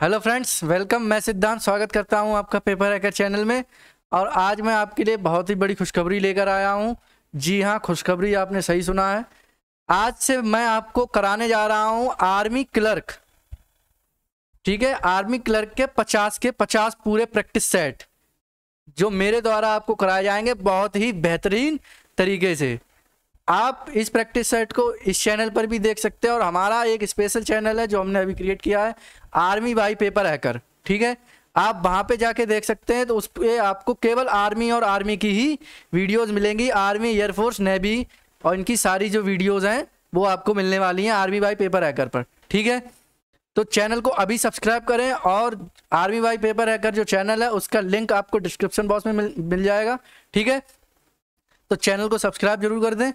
hello friends welcome मैं सिद्धांत स्वागत करता हूं आपका पेपर हैकर चैनल में और आज मैं आपके लिए बहुत ही बड़ी खुशखबरी लेकर आया हूं जी हां खुशखबरी आपने सही सुना है आज से मैं आपको कराने जा रहा हूं आर्मी क्लर्क ठीक है आर्मी क्लर्क के पचास के पचास पूरे प्रैक्टिस सेट जो मेरे द्वारा आपको कराए जाएंगे बहुत ही बेहतरीन तरीके से आप इस प्रैक्टिस सेट को इस चैनल पर भी देख सकते हैं और हमारा एक स्पेशल चैनल है जो हमने अभी क्रिएट किया है आर्मी बाई पेपर हैकर ठीक है आप वहां पे जाके देख सकते हैं तो उस पर आपको केवल आर्मी और आर्मी की ही वीडियोस मिलेंगी आर्मी एयरफोर्स नेवी और इनकी सारी जो वीडियोज़ हैं वो आपको मिलने वाली हैं आर्मी बाई पेपर हैकर पर ठीक है तो चैनल को अभी सब्सक्राइब करें और आर्मी बाई पेपर हैकर जो चैनल है उसका लिंक आपको डिस्क्रिप्शन बॉक्स में मिल मिल जाएगा ठीक है तो चैनल को सब्सक्राइब जरूर कर दें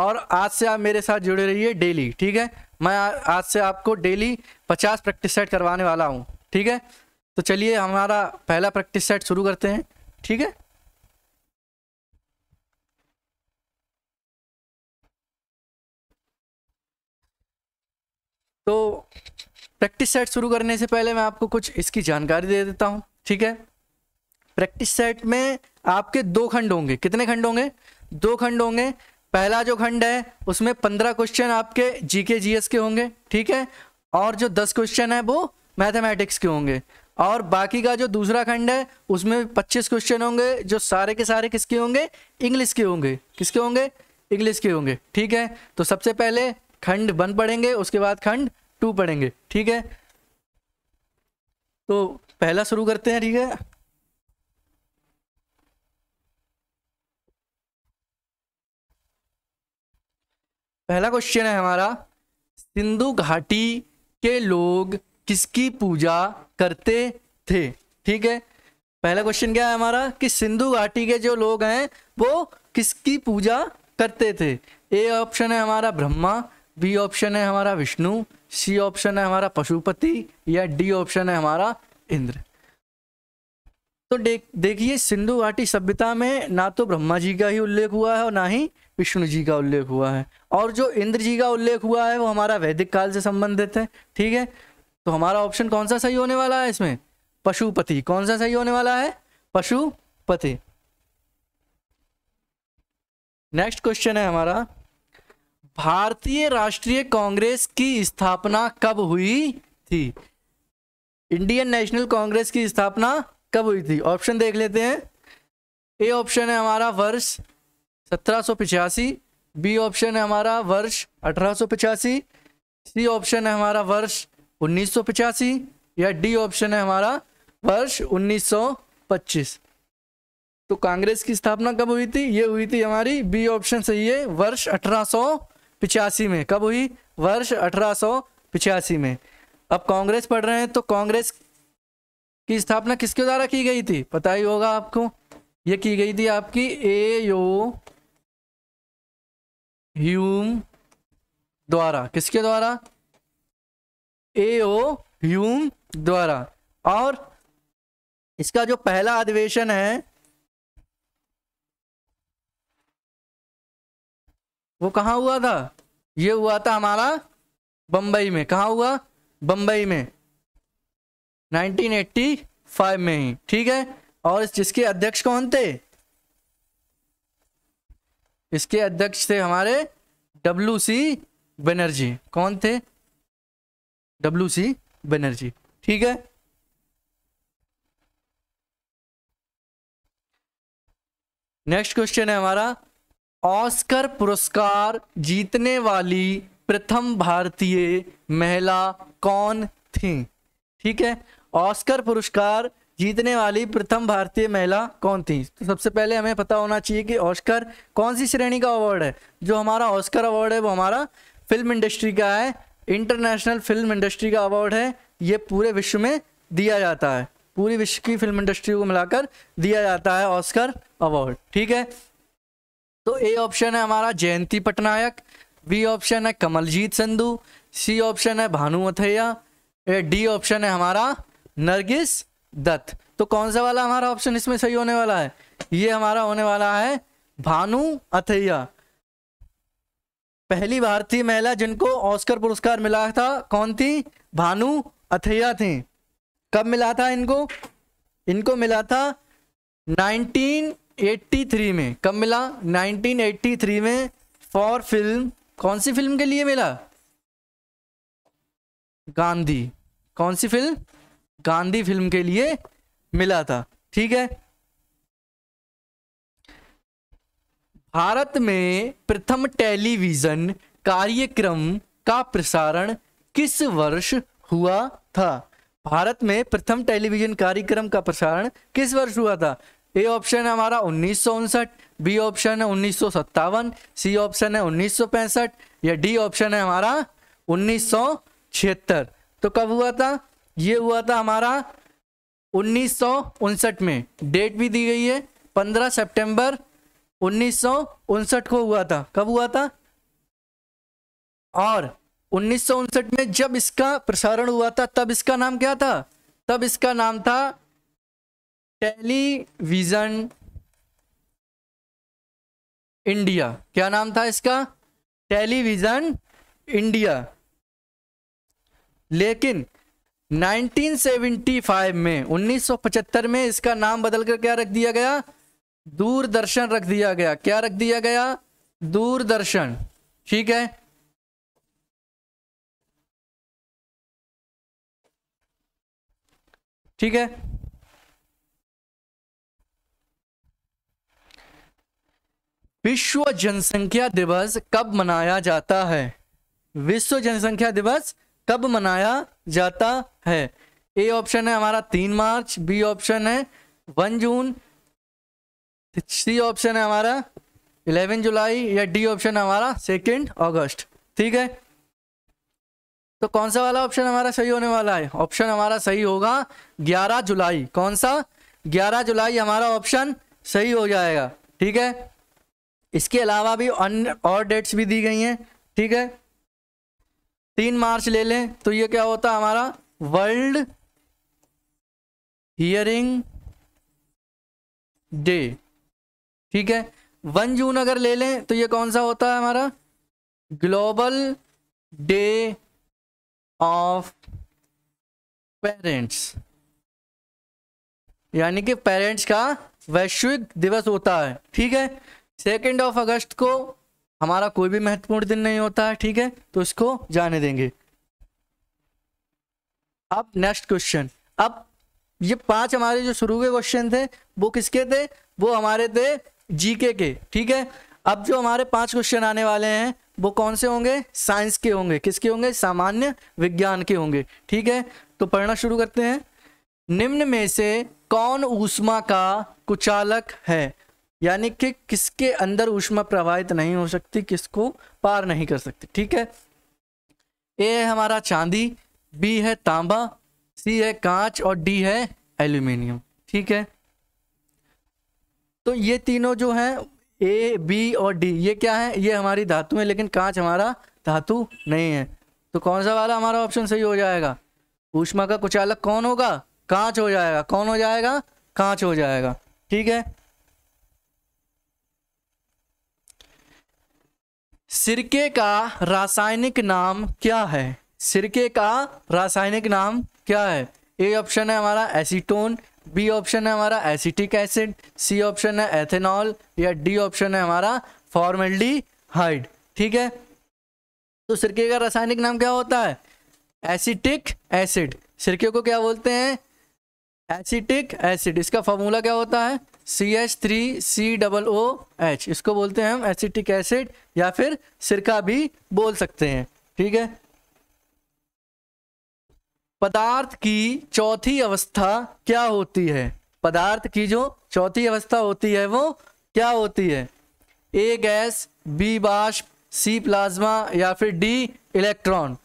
और आज से आप मेरे साथ जुड़े रहिए डेली ठीक है मैं आज से आपको डेली पचास प्रैक्टिस सेट करवाने वाला हूँ ठीक है तो चलिए हमारा पहला प्रैक्टिस सेट शुरू करते हैं ठीक है तो प्रैक्टिस सेट शुरू करने से पहले मैं आपको कुछ इसकी जानकारी दे देता हूँ ठीक है प्रैक्टिस सेट में आपके दो खंड होंगे कितने खंड होंगे दो खंड होंगे पहला जो खंड है उसमें पंद्रह क्वेश्चन आपके जीके जीएस के होंगे ठीक है और जो दस क्वेश्चन है वो मैथमेटिक्स के होंगे और बाकी का जो दूसरा खंड है उसमें पच्चीस क्वेश्चन होंगे जो सारे के सारे किसके होंगे इंग्लिश के होंगे किसके होंगे इंग्लिश के होंगे ठीक है तो सबसे पहले खंड वन पढ़ेंगे उसके बाद खंड टू पढ़ेंगे ठीक है तो पहला शुरू करते हैं ठीक है पहला क्वेश्चन है हमारा सिंधु घाटी के लोग किसकी पूजा करते थे ठीक है पहला क्वेश्चन क्या है हमारा कि सिंधु घाटी के जो लोग हैं वो किसकी पूजा करते थे ए ऑप्शन है हमारा ब्रह्मा बी ऑप्शन है हमारा विष्णु सी ऑप्शन है हमारा पशुपति या डी ऑप्शन है हमारा इंद्र तो देखिए सिंधु घाटी सभ्यता में ना तो ब्रह्मा जी का ही उल्लेख हुआ है और ना ही विष्णु जी का उल्लेख हुआ है और जो इंद्र जी का उल्लेख हुआ है वो हमारा वैदिक काल से संबंधित है ठीक है तो हमारा ऑप्शन कौन सा सही होने वाला है इसमें पशुपति कौन सा सही होने वाला है पशुपति नेक्स्ट क्वेश्चन है हमारा भारतीय राष्ट्रीय कांग्रेस की स्थापना कब हुई थी इंडियन नेशनल कांग्रेस की स्थापना कब हुई थी ऑप्शन देख लेते हैं ए ऑप्शन है हमारा वर्ष सत्रह बी ऑप्शन है हमारा वर्ष अठारह सी ऑप्शन है हमारा वर्ष उन्नीस या डी ऑप्शन है हमारा वर्ष 1925 तो कांग्रेस की स्थापना कब हुई थी ये हुई थी हमारी बी ऑप्शन सही है वर्ष अठारह में कब हुई वर्ष अठारह में अब कांग्रेस पढ़ रहे हैं तो कांग्रेस की स्थापना किसके द्वारा की गई थी पता ही होगा आपको ये की गई थी आपकी ए यो ह्यूम द्वारा किसके द्वारा ए ओ ह्यूम द्वारा और इसका जो पहला अधिवेशन है वो कहा हुआ था ये हुआ था हमारा बंबई में कहा हुआ बंबई में 1985 में ही ठीक है और जिसके अध्यक्ष कौन थे इसके अध्यक्ष थे हमारे डब्ल्यू सी बनर्जी कौन थे डब्ल्यू सी बनर्जी ठीक है नेक्स्ट क्वेश्चन है हमारा ऑस्कर पुरस्कार जीतने वाली प्रथम भारतीय महिला कौन थी ठीक है ऑस्कर पुरस्कार जीतने वाली प्रथम भारतीय महिला कौन थी तो सबसे पहले हमें पता होना चाहिए कि ऑस्कर कौन सी श्रेणी का अवार्ड है जो हमारा ऑस्कर अवार्ड है वो हमारा फिल्म इंडस्ट्री का है इंटरनेशनल फिल्म इंडस्ट्री का अवार्ड है ये पूरे विश्व में दिया जाता है पूरी विश्व की फिल्म इंडस्ट्री को मिलाकर दिया जाता है ऑस्कर अवार्ड ठीक है तो ए ऑप्शन है हमारा जयंती पटनायक बी ऑप्शन है कमलजीत संधू सी ऑप्शन है भानु अथैया डी ऑप्शन है हमारा नरगिस दत्त तो कौन सा वाला हमारा ऑप्शन इसमें सही होने वाला है ये हमारा होने वाला है भानु अथैया पहली भारतीय महिला जिनको ऑस्कर पुरस्कार मिला था कौन थी भानु अथैया थी कब मिला था इनको इनको मिला था 1983 में कब मिला 1983 में फॉर फिल्म कौन सी फिल्म के लिए मिला गांधी कौन सी फिल्म गांधी फिल्म के लिए मिला था ठीक है भारत में प्रथम टेलीविजन कार्यक्रम का प्रसारण किस वर्ष हुआ था भारत में प्रथम टेलीविजन कार्यक्रम का प्रसारण किस वर्ष हुआ था ए ऑप्शन है हमारा उन्नीस बी ऑप्शन है उन्नीस सी ऑप्शन है उन्नीस या डी ऑप्शन है हमारा उन्नीस तो कब हुआ था ये हुआ था हमारा उन्नीस में डेट भी दी गई है 15 सितंबर उन्नीस को हुआ था कब हुआ था और उन्नीस में जब इसका प्रसारण हुआ था तब इसका नाम क्या था तब इसका नाम था टेलीविजन इंडिया क्या नाम था इसका टेलीविजन इंडिया लेकिन 1975 में 1975 में इसका नाम बदलकर क्या रख दिया गया दूरदर्शन रख दिया गया क्या रख दिया गया दूरदर्शन ठीक है ठीक है विश्व जनसंख्या दिवस कब मनाया जाता है विश्व जनसंख्या दिवस कब मनाया जाता है ए ऑप्शन है हमारा तीन मार्च बी ऑप्शन है वन जून सी ऑप्शन है हमारा इलेवन जुलाई या डी ऑप्शन हमारा सेकेंड अगस्त ठीक है तो कौन सा वाला ऑप्शन हमारा सही होने वाला है ऑप्शन हमारा सही होगा ग्यारह जुलाई कौन सा ग्यारह जुलाई हमारा ऑप्शन सही हो जाएगा ठीक है इसके अलावा भी अन्य और डेट्स भी दी गई हैं ठीक है तीन मार्च ले लें तो ये क्या होता है हमारा वर्ल्ड हियरिंग डे ठीक है वन जून अगर ले लें तो ये कौन सा होता है हमारा ग्लोबल डे ऑफ पेरेंट्स यानी कि पेरेंट्स का वैश्विक दिवस होता है ठीक है सेकेंड ऑफ अगस्त को हमारा कोई भी महत्वपूर्ण दिन नहीं होता है ठीक है तो इसको जाने देंगे अब नेक्स्ट क्वेश्चन अब ये पांच हमारे जो शुरू के क्वेश्चन थे वो किसके थे वो हमारे थे जीके के ठीक है अब जो हमारे पांच क्वेश्चन आने वाले हैं वो कौन से होंगे साइंस के होंगे किसके होंगे सामान्य विज्ञान के होंगे ठीक है तो पढ़ना शुरू करते हैं निम्न में से कौन ऊष्मा का कुचालक है यानी कि किसके अंदर ऊष्मा प्रवाहित नहीं हो सकती किसको पार नहीं कर सकती ठीक है ए है हमारा चांदी बी है तांबा सी है कांच और डी है एल्यूमिनियम ठीक है तो ये तीनों जो हैं ए बी और डी ये क्या है ये हमारी धातु है लेकिन कांच हमारा धातु नहीं है तो कौन सा वाला हमारा ऑप्शन सही हो जाएगा ऊष्मा का कुछ अलग कौन होगा कांच हो जाएगा कौन हो जाएगा कांच हो जाएगा ठीक है सिरके का रासायनिक नाम क्या है सिरके का रासायनिक नाम क्या है ए ऑप्शन है हमारा एसीटोन बी ऑप्शन है हमारा एसिटिक एसिड सी ऑप्शन है एथेनॉल या डी ऑप्शन है हमारा फॉर्मेल्डिहाइड ठीक है तो सिरके का रासायनिक नाम क्या होता है एसिटिक एसिड सिरके को क्या बोलते हैं एसिटिक एसिड इसका फॉर्मूला क्या होता है C H three C double O H इसको बोलते हैं हम एसिटिक एसिड या फिर सिरका भी बोल सकते हैं ठीक है पदार्थ की चौथी अवस्था क्या होती है पदार्थ की जो चौथी अवस्था होती है वो क्या होती है ए गैस बी बाष्प सी प्लाज्मा या फिर डी इलेक्ट्रॉन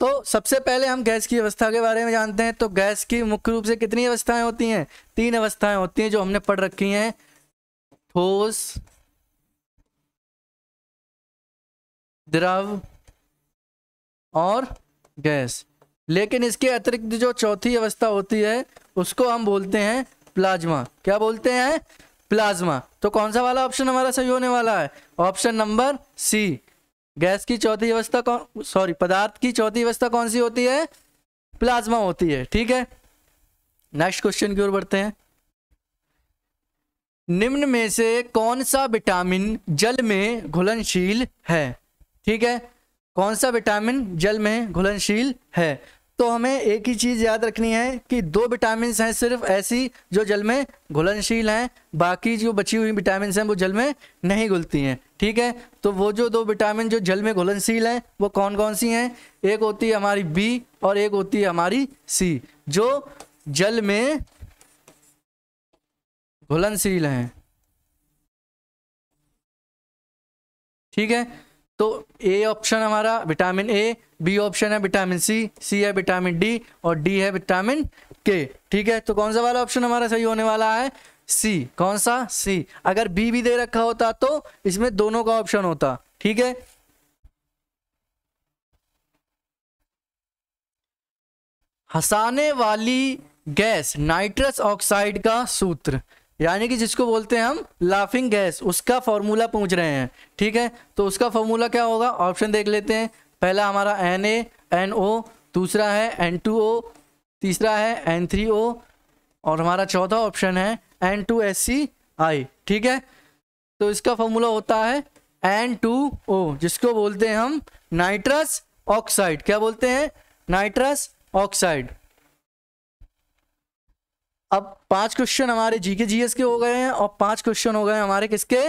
तो सबसे पहले हम गैस की अवस्था के बारे में जानते हैं तो गैस की मुख्य रूप से कितनी अवस्थाएं होती हैं तीन अवस्थाएं होती हैं जो हमने पढ़ रखी हैं ठोस द्रव और गैस लेकिन इसके अतिरिक्त जो चौथी अवस्था होती है उसको हम बोलते हैं प्लाज्मा क्या बोलते हैं प्लाज्मा तो कौन सा वाला ऑप्शन हमारा सही होने वाला है ऑप्शन नंबर सी गैस की चौथी अवस्था कौन सॉरी पदार्थ की चौथी अवस्था कौन सी होती है प्लाज्मा होती है ठीक है नेक्स्ट क्वेश्चन की ओर बढ़ते हैं निम्न में से कौन सा विटामिन जल में घुलनशील है ठीक है कौन सा विटामिन जल में घुलनशील है तो हमें एक ही चीज़ याद रखनी है कि दो विटामिन हैं सिर्फ ऐसी जो जल में घुलनशील हैं बाकी जो बची हुई विटामिन हैं वो जल में नहीं घुलती हैं ठीक है तो वो जो दो विटामिन जो जल में घुलनशील हैं वो कौन कौन सी हैं एक होती है हमारी बी और एक होती है हमारी सी जो जल में घुलनशील हैं ठीक है तो ए ऑप्शन हमारा विटामिन ए बी ऑप्शन है विटामिन सी सी है विटामिन डी और डी है विटामिन के ठीक है तो कौन सा वाला ऑप्शन हमारा सही होने वाला है सी कौन सा सी अगर बी भी दे रखा होता तो इसमें दोनों का ऑप्शन होता ठीक है हंसाने वाली गैस नाइट्रस ऑक्साइड का सूत्र यानी कि जिसको बोलते हैं हम लाफिंग गैस उसका फॉर्मूला पूछ रहे हैं ठीक है तो उसका फॉर्मूला क्या होगा ऑप्शन देख लेते हैं पहला हमारा एन ए एन ओ दूसरा है एन टू ओ तीसरा है एन थ्री ओ और हमारा चौथा ऑप्शन है N two S C I ठीक है तो इसका फॉर्मूला होता है एन टू ओ जिसको बोलते हैं हम नाइट्रस ऑक्साइड क्या बोलते हैं नाइट्रस ऑक्साइड अब पांच क्वेश्चन हमारे जीके जीएस के हो गए हैं और पांच क्वेश्चन हो गए हमारे किसके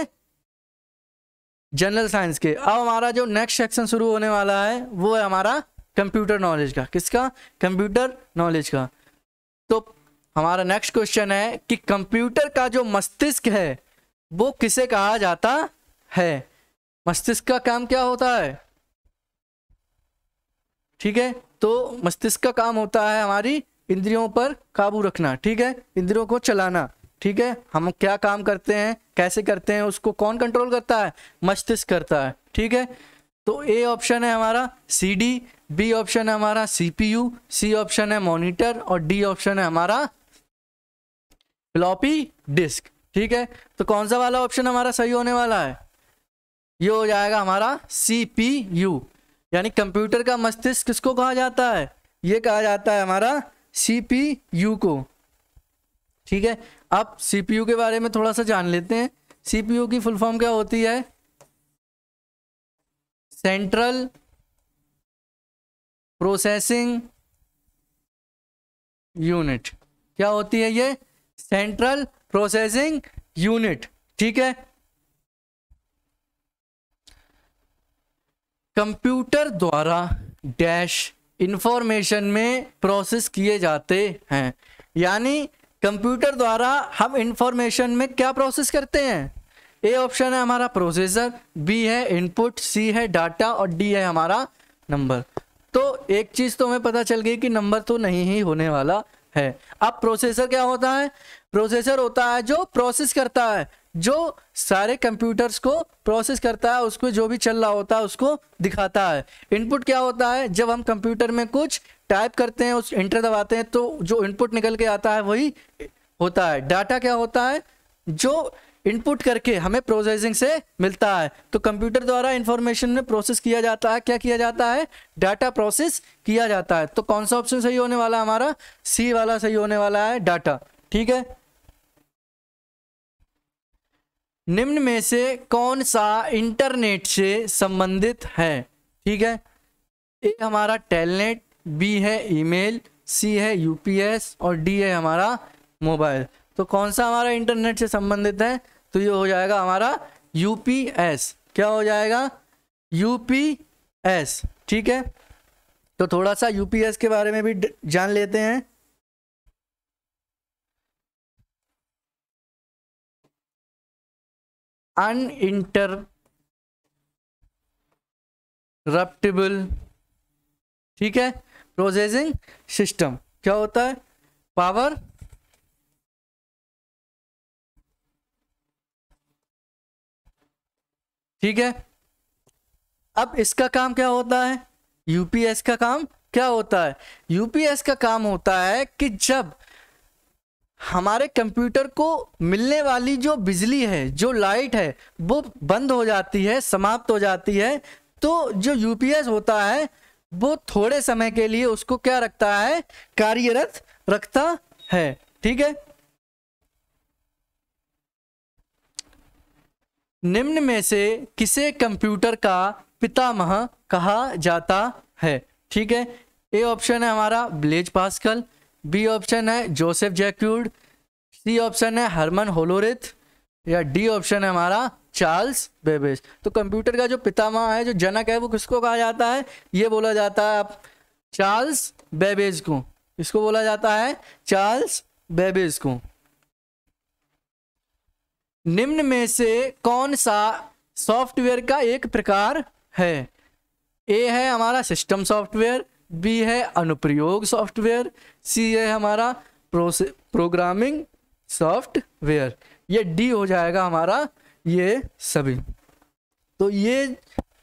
जनरल साइंस के अब हमारा जो नेक्स्ट सेक्शन शुरू होने वाला है वो है हमारा कंप्यूटर नॉलेज का किसका कंप्यूटर नॉलेज का तो हमारा नेक्स्ट क्वेश्चन है कि कंप्यूटर का जो मस्तिष्क है वो किसे कहा जाता है मस्तिष्क का काम क्या होता है ठीक है तो मस्तिष्क का काम होता है हमारी इंद्रियों पर काबू रखना ठीक है इंद्रियों को चलाना ठीक है हम क्या काम करते हैं कैसे करते हैं उसको कौन कंट्रोल करता है मस्तिष्क करता है ठीक है तो ए ऑप्शन है हमारा सी डी बी ऑप्शन है हमारा सीपीयू सी ऑप्शन है मॉनिटर और डी ऑप्शन है हमारा फ्लॉपी डिस्क ठीक है तो कौन सा वाला ऑप्शन हमारा सही होने वाला है ये हो जाएगा हमारा सी पी यू यानी कंप्यूटर का मस्तिष्क किसको कहा जाता है ये कहा जाता है हमारा सी पी यू को ठीक है अब सीपीयू के बारे में थोड़ा सा जान लेते हैं सीपीयू की फुल फॉर्म क्या होती है सेंट्रल प्रोसेसिंग यूनिट क्या होती है ये सेंट्रल प्रोसेसिंग यूनिट ठीक है कंप्यूटर द्वारा डैश इंफॉर्मेशन में प्रोसेस किए जाते हैं यानी कंप्यूटर द्वारा हम इंफॉर्मेशन में क्या प्रोसेस करते हैं ए ऑप्शन है हमारा प्रोसेसर बी है इनपुट सी है डाटा और डी है हमारा नंबर तो एक चीज़ तो हमें पता चल गई कि नंबर तो नहीं ही होने वाला है अब प्रोसेसर क्या होता है प्रोसेसर होता है जो प्रोसेस करता है जो सारे कंप्यूटर्स को प्रोसेस करता है उसको जो भी चल रहा होता है उसको दिखाता है इनपुट क्या होता है जब हम कंप्यूटर में कुछ टाइप करते हैं उस इंटर दबाते हैं तो जो इनपुट निकल के आता है वही होता है डाटा क्या होता है जो इनपुट करके हमें प्रोसेसिंग से मिलता है तो कंप्यूटर द्वारा इंफॉर्मेशन में प्रोसेस किया जाता है क्या किया जाता है डाटा प्रोसेस किया जाता है तो कौन सा ऑप्शन सही होने वाला है हमारा सी वाला सही होने वाला है डाटा ठीक है निम्न में से कौन सा इंटरनेट से संबंधित है ठीक है ए हमारा टेलनेट बी है ईमेल सी है यूपीएस और डी है हमारा मोबाइल तो कौन सा हमारा इंटरनेट से संबंधित है तो ये हो जाएगा हमारा यूपीएस क्या हो जाएगा यूपीएस ठीक है तो थोड़ा सा यूपीएस के बारे में भी जान लेते हैं अनइंटरप्टेबल ठीक है प्रोसेसिंग सिस्टम क्या होता है पावर ठीक है अब इसका काम क्या होता है यूपीएस का काम क्या होता है यूपीएस का काम होता है कि जब हमारे कंप्यूटर को मिलने वाली जो बिजली है जो लाइट है वो बंद हो जाती है समाप्त हो जाती है तो जो यूपीएस होता है वो थोड़े समय के लिए उसको क्या रखता है कार्यरत रखता है ठीक है निम्न में से किसे कंप्यूटर का पितामह कहा जाता है ठीक है ए ऑप्शन है हमारा ब्लेज पास्कल बी ऑप्शन है जोसेफ जैक्यूड सी ऑप्शन है हरमन होलोरिथ या डी ऑप्शन है हमारा चार्ल्स बेबेज तो कंप्यूटर का जो पितामह है जो जनक है वो किसको कहा जाता है ये बोला जाता है आप चार्ल्स बेबेज को इसको बोला जाता है चार्ल्स बेबेज को निम्न में से कौन सा सॉफ्टवेयर का एक प्रकार है ए है हमारा सिस्टम सॉफ्टवेयर बी है अनुप्रयोग सॉफ्टवेयर सी है हमारा प्रोग्रामिंग सॉफ्टवेयर ये डी हो जाएगा हमारा ये सभी तो ये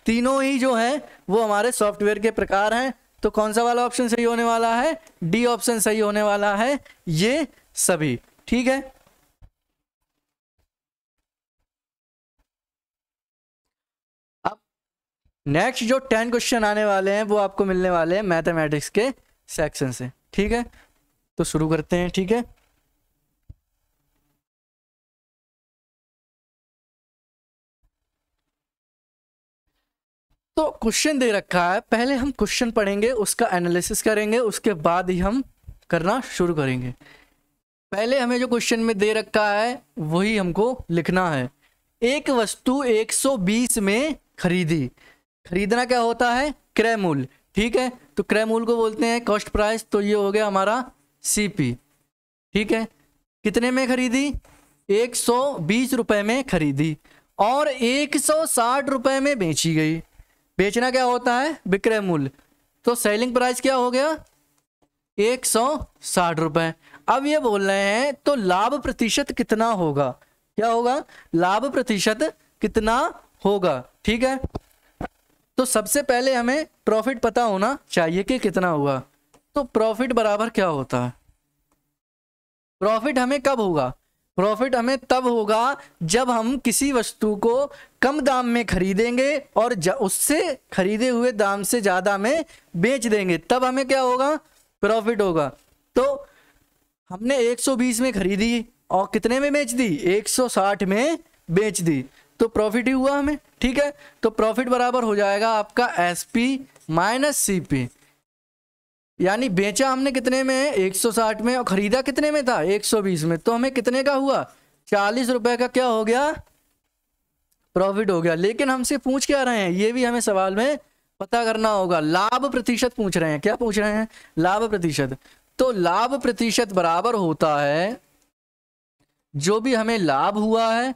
तीनों ही जो है वो हमारे सॉफ्टवेयर के प्रकार हैं तो कौन सा वाला ऑप्शन सही होने वाला है डी ऑप्शन सही होने वाला है ये सभी ठीक है नेक्स्ट जो टेन क्वेश्चन आने वाले हैं वो आपको मिलने वाले हैं मैथमेटिक्स के सेक्शन से ठीक है तो शुरू करते हैं ठीक है तो क्वेश्चन दे रखा है पहले हम क्वेश्चन पढ़ेंगे उसका एनालिसिस करेंगे उसके बाद ही हम करना शुरू करेंगे पहले हमें जो क्वेश्चन में दे रखा है वही हमको लिखना है एक वस्तु 120 में खरीदी खरीदना क्या होता है क्रय मूल्य ठीक है तो क्रय मूल्य को बोलते हैं कॉस्ट प्राइस तो ये हो गया हमारा सीपी ठीक है कितने में खरीदी एक सौ बीस रुपये में खरीदी और एक सौ साठ में बेची गई बेचना क्या होता है विक्रय मूल्य तो सेलिंग प्राइस क्या हो गया एक सौ साठ रुपये अब ये बोल रहे हैं तो लाभ प्रतिशत कितना होगा क्या होगा लाभ प्रतिशत कितना होगा ठीक है तो सबसे पहले हमें प्रॉफिट पता होना चाहिए कि कितना हुआ तो प्रॉफिट बराबर क्या होता है प्रॉफिट हमें कब होगा प्रॉफिट हमें तब होगा जब हम किसी वस्तु को कम दाम में खरीदेंगे और उससे खरीदे हुए दाम से ज़्यादा में बेच देंगे तब हमें क्या होगा प्रॉफिट होगा तो हमने 120 में खरीदी और कितने में बेच दी 160 में बेच दी तो प्रॉफिट ही हुआ हमें ठीक है तो प्रॉफिट बराबर हो जाएगा आपका S P minus C P यानी बेचा हमने कितने में 160 में और ख़रीदा कितने में था 120 में तो हमें कितने का हुआ चालीस रुपए का क्या हो गया प्रॉफिट हो गया लेकिन हमसे पूछ क्या रहे हैं ये भी हमें सवाल में पता करना होगा लाभ प्रतिशत पूछ रहे हैं क्या पूछ रहे हैं लाभ प्रतिशत तो लाभ प्रतिशत बराबर होता है जो भी हमें लाभ हुआ है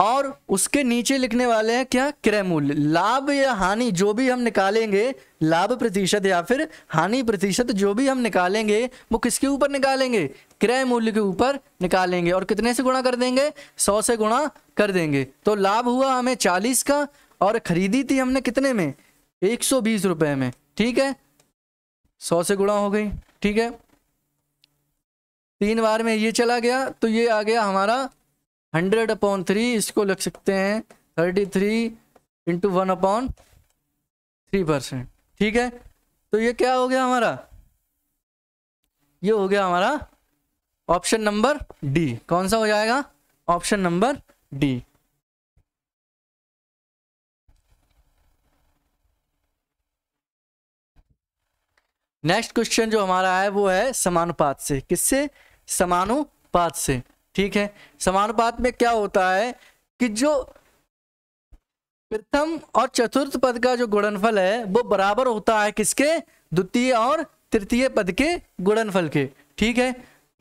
और उसके नीचे लिखने वाले हैं क्या क्रय मूल्य लाभ या हानि जो भी हम निकालेंगे लाभ प्रतिशत या फिर हानि प्रतिशत जो भी हम निकालेंगे वो किसके ऊपर निकालेंगे क्रय मूल्य के ऊपर निकालेंगे और कितने से गुणा कर देंगे सौ से गुणा कर देंगे तो लाभ हुआ हमें चालीस का और खरीदी थी हमने कितने में एक सौ बीस रुपये में ठीक है सौ से गुणा हो गई ठीक है तीन बार में ये चला गया तो ये आ गया हमारा हंड्रेड अपॉन थ्री इसको लिख सकते हैं thirty three into one upon three percent ठीक है तो ये क्या हो गया हमारा ये हो गया हमारा ऑप्शन नंबर डी कौन सा हो जाएगा option number D next question जो हमारा है वो है समानुपात से किससे समानुपात से ठीक है समानुपात में क्या होता है कि जो प्रथम और चतुर्थ पद का जो गुणनफल है वो बराबर होता है किसके द्वितीय और तृतीय पद के गुणनफल के ठीक है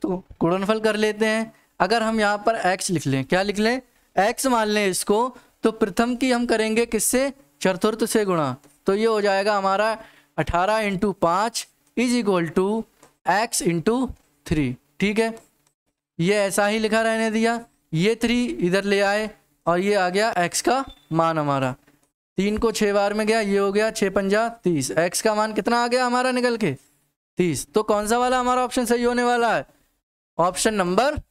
तो गुणनफल कर लेते हैं अगर हम यहाँ पर x लिख लें क्या लिख लें x मान लें इसको तो प्रथम की हम करेंगे किससे चतुर्थ से गुणा तो ये हो जाएगा हमारा अठारह इंटू पाँच is equal to x into three ठीक है ये ऐसा ही लिखा रहने दिया ये थ्री इधर ले आए और ये आ गया एक्स का मान हमारा तीन को छः बार में गया ये हो गया छः पंजा तीस एक्स का मान कितना आ गया हमारा निकल के तीस तो कौन सा वाला हमारा ऑप्शन सही होने वाला है ऑप्शन नंबर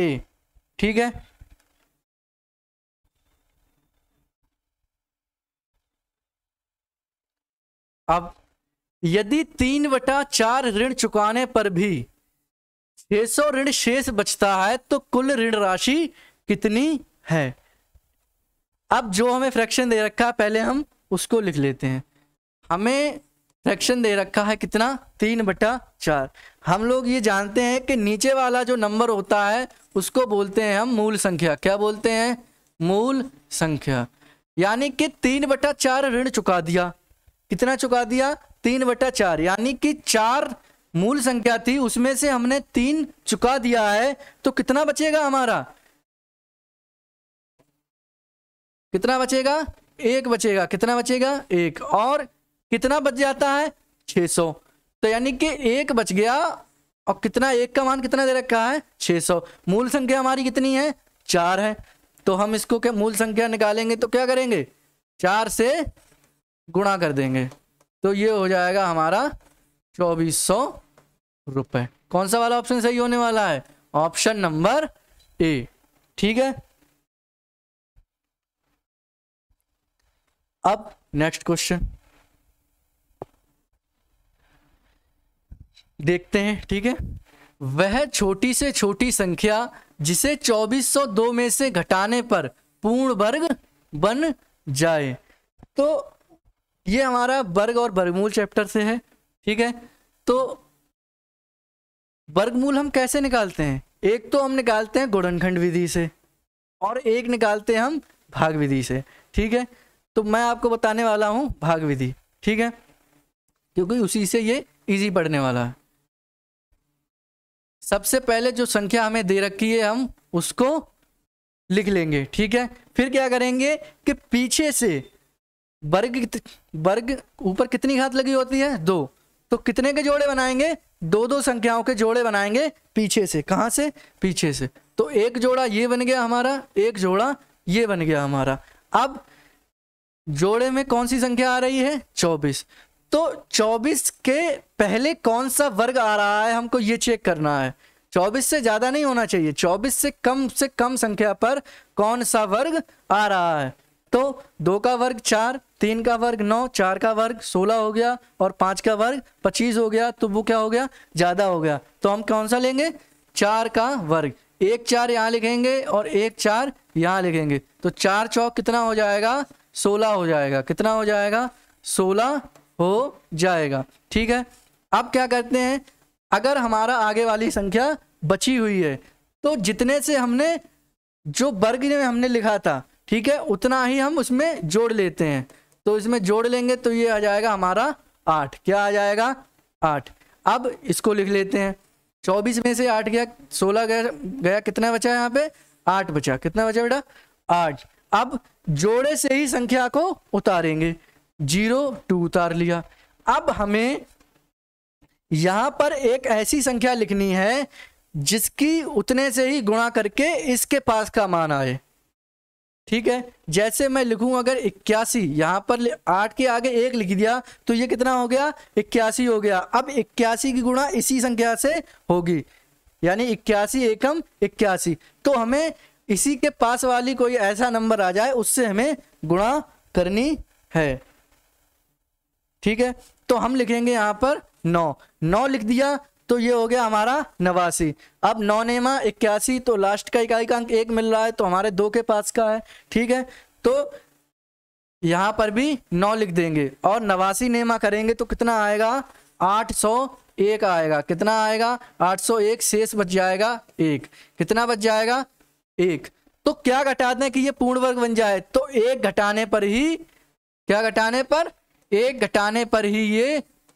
ए ठीक है अब यदि तीन बटा चार ऋण चुकाने पर भी 600 ऋण शेष बचता है तो कुल ऋण राशि कितनी है अब जो हमें फ्रैक्शन दे रखा है पहले हम उसको लिख लेते हैं हमें फ्रैक्शन दे रखा है कितना तीन बटा चार हम लोग ये जानते हैं कि नीचे वाला जो नंबर होता है उसको बोलते हैं हम मूल संख्या क्या बोलते हैं मूल संख्या यानी कि तीन बटा चार ऋण चुका दिया कितना चुका दिया तीन बटा चार यानी कि चार मूल संख्या थी उसमें से हमने तीन चुका दिया है तो कितना बचेगा हमारा कितना बचेगा एक बचेगा कितना बचेगा एक और कितना बच जाता है 600 तो यानी कि एक बच गया और कितना एक का मान कितना दे रखा है 600 मूल संख्या हमारी कितनी है चार है तो हम इसको क्या मूल संख्या निकालेंगे तो क्या करेंगे चार से गुणा कर देंगे तो ये हो जाएगा हमारा चौबीस सौ रुपए कौन सा वाला ऑप्शन सही होने वाला है ऑप्शन नंबर ए ठीक है अब नेक्स्ट क्वेश्चन देखते हैं ठीक है वह छोटी से छोटी संख्या जिसे 2402 में से घटाने पर पूर्ण वर्ग बन जाए तो ये हमारा वर्ग और वर्गमूल चैप्टर से है ठीक है तो वर्गमूल हम कैसे निकालते हैं एक तो हम निकालते हैं गुणनखंड विधि से और एक निकालते हैं हम भाग विधि से ठीक है तो मैं आपको बताने वाला हूँ भाग विधि ठीक है क्योंकि उसी से ये इजी पढ़ने वाला है सबसे पहले जो संख्या हमें दे रखी है हम उसको लिख लेंगे ठीक है फिर क्या करेंगे कि पीछे से वर्ग वर्ग ऊपर कितनी घात लगी होती है दो तो कितने के जोड़े बनाएंगे दो दो संख्याओं के जोड़े बनाएंगे पीछे से कहाँ से पीछे से तो एक जोड़ा ये बन गया हमारा एक जोड़ा ये बन गया हमारा अब जोड़े में कौन सी संख्या आ रही है चौबीस तो चौबीस के पहले कौन सा वर्ग आ रहा है हमको ये चेक करना है चौबीस से ज़्यादा नहीं होना चाहिए चौबीस से कम से कम संख्या पर कौन सा वर्ग आ रहा है तो दो का वर्ग चार तीन का वर्ग नौ चार का वर्ग सोलह हो गया और पाँच का वर्ग पच्चीस हो गया तो वो क्या हो गया ज़्यादा हो गया तो हम कौन सा लेंगे चार का वर्ग एक चार यहाँ लिखेंगे और एक चार यहाँ लिखेंगे तो चार चौक कितना हो जाएगा सोलह हो जाएगा कितना हो जाएगा सोलह हो जाएगा ठीक है अब क्या करते हैं अगर हमारा आगे वाली संख्या बची हुई है तो जितने से हमने जो वर्ग में हमने लिखा था ठीक है उतना ही हम उसमें जोड़ लेते हैं तो इसमें जोड़ लेंगे तो ये आ जाएगा हमारा आठ क्या आ जाएगा आठ अब इसको लिख लेते हैं चौबीस में से आठ गया सोलह गया गया कितना बचा यहाँ पे आठ बचा कितना बचा बेटा आठ अब जोड़े से ही संख्या को उतारेंगे जीरो टू उतार लिया अब हमें यहाँ पर एक ऐसी संख्या लिखनी है जिसकी उतने से ही गुणा करके इसके पास का मान आए ठीक है जैसे मैं लिखूं अगर इक्यासी यहाँ पर आठ के आगे एक लिख दिया तो ये कितना हो गया इक्यासी हो गया अब इक्यासी की गुणा इसी संख्या से होगी यानी इक्यासी एकम इक्यासी तो हमें इसी के पास वाली कोई ऐसा नंबर आ जाए उससे हमें गुणा करनी है ठीक है तो हम लिखेंगे यहाँ पर नौ नौ लिख दिया तो ये हो गया हमारा नवासी अब नौनेमा इक्यासी तो लास्ट का इकाई का अंक एक मिल रहा है तो हमारे दो के पास का है ठीक है तो यहाँ पर भी नौ लिख देंगे और नवासी नेमा करेंगे तो कितना आएगा आठ सौ एक आएगा कितना आएगा आठ सौ एक शेष बच जाएगा एक कितना बच जाएगा एक तो क्या घटा दें कि ये पूर्ण वर्ग बन जाए तो एक घटाने पर ही क्या घटाने पर एक घटाने पर ही ये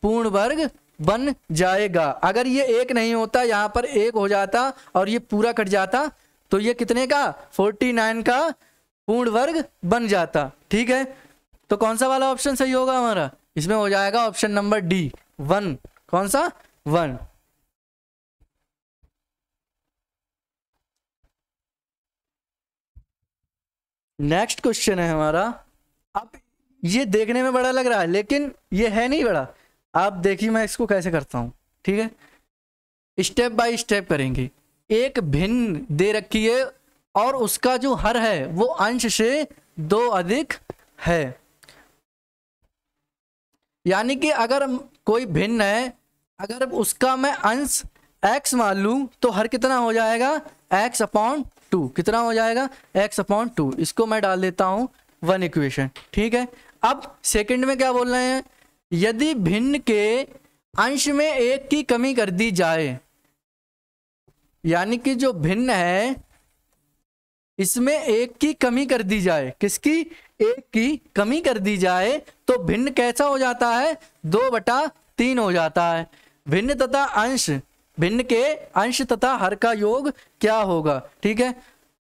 पूर्ण वर्ग बन जाएगा अगर ये एक नहीं होता यहाँ पर एक हो जाता और ये पूरा कट जाता तो ये कितने का फोर्टी नाइन का पूर्ण वर्ग बन जाता ठीक है तो कौन सा वाला ऑप्शन सही होगा हमारा इसमें हो जाएगा ऑप्शन नंबर डी वन कौन सा वन नेक्स्ट क्वेश्चन है हमारा अब ये देखने में बड़ा लग रहा है लेकिन ये है नहीं बड़ा आप देखिए मैं इसको कैसे करता हूँ ठीक है स्टेप बाय स्टेप करेंगे एक भिन्न दे रखी है और उसका जो हर है वो अंश से दो अधिक है यानी कि अगर कोई भिन्न है अगर उसका मैं अंश x मान लूँ तो हर कितना हो जाएगा x अपॉन टू कितना हो जाएगा x अपॉन टू इसको मैं डाल देता हूँ वन इक्वेशन ठीक है अब सेकंड में क्या बोल रहे हैं यदि भिन्न के अंश में एक की कमी कर दी जाए यानी कि जो भिन्न है इसमें एक की कमी कर दी जाए किसकी एक की कमी कर दी जाए तो भिन्न कैसा हो जाता है दो बटा तीन हो जाता है भिन्न तथा अंश भिन्न के अंश तथा हर का योग क्या होगा ठीक है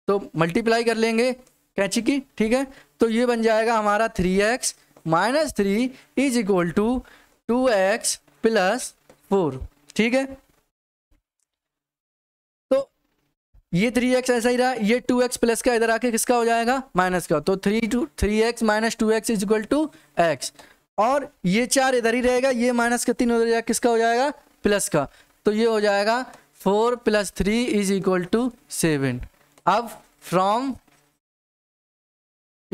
तो मल्टीप्लाई कर लेंगे कैची की ठीक है तो ये बन जाएगा हमारा three x minus three is equal to two x plus four ठीक है तो ये थ्री एक्स ऐसा ही रहा ये टू एक्स प्लस का इधर आके किसका हो जाएगा माइनस का तो three two three x minus two x is equal to x और ये चार इधर ही रहेगा ये माइनस का तीन उधर किसका हो जाएगा प्लस का तो ये हो जाएगा four plus three is equal to seven अब फ्रॉम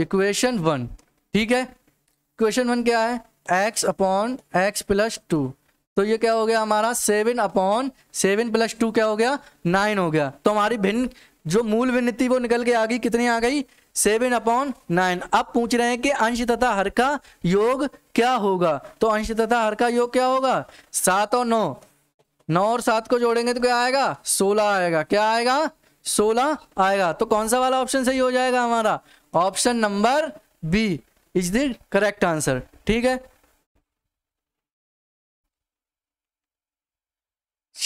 इक्वेशन वन ठीक है क्वेश्चन वन क्या है x upon x plus two तो ये क्या हो गया हमारा seven upon seven plus two क्या हो गया नाइन हो गया तो हमारी भिन्न जो मूल भिन्न थी वो निकल के आ गई कितनी आ गई सेवन अपॉन नाइन अब पूछ रहे हैं कि अंश तथा हर का योग क्या होगा तो अंश तथा हर का योग क्या होगा सात और नौ नौ और सात को जोड़ेंगे तो क्या आएगा सोलह आएगा क्या आएगा सोलह आएगा तो कौन सा वाला ऑप्शन सही हो जाएगा हमारा option number B is the correct answer ठीक है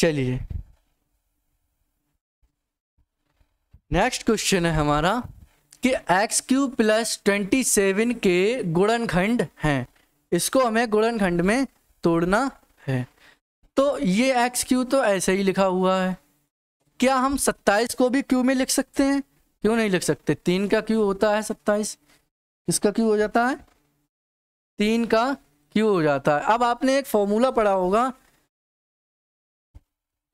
चलिए नेक्स्ट क्वेश्चन है हमारा कि x cube plus twenty seven के गुणनखंड हैं इसको हमें गुणनखंड में तोड़ना है तो ये एक्स क्यू तो ऐसे ही लिखा हुआ है क्या हम सत्ताईस को भी क्यू में लिख सकते हैं क्यों नहीं लिख सकते तीन का क्यू होता है सत्ताईस किसका क्यू हो जाता है तीन का क्यू हो जाता है अब आपने एक फॉर्मूला पढ़ा होगा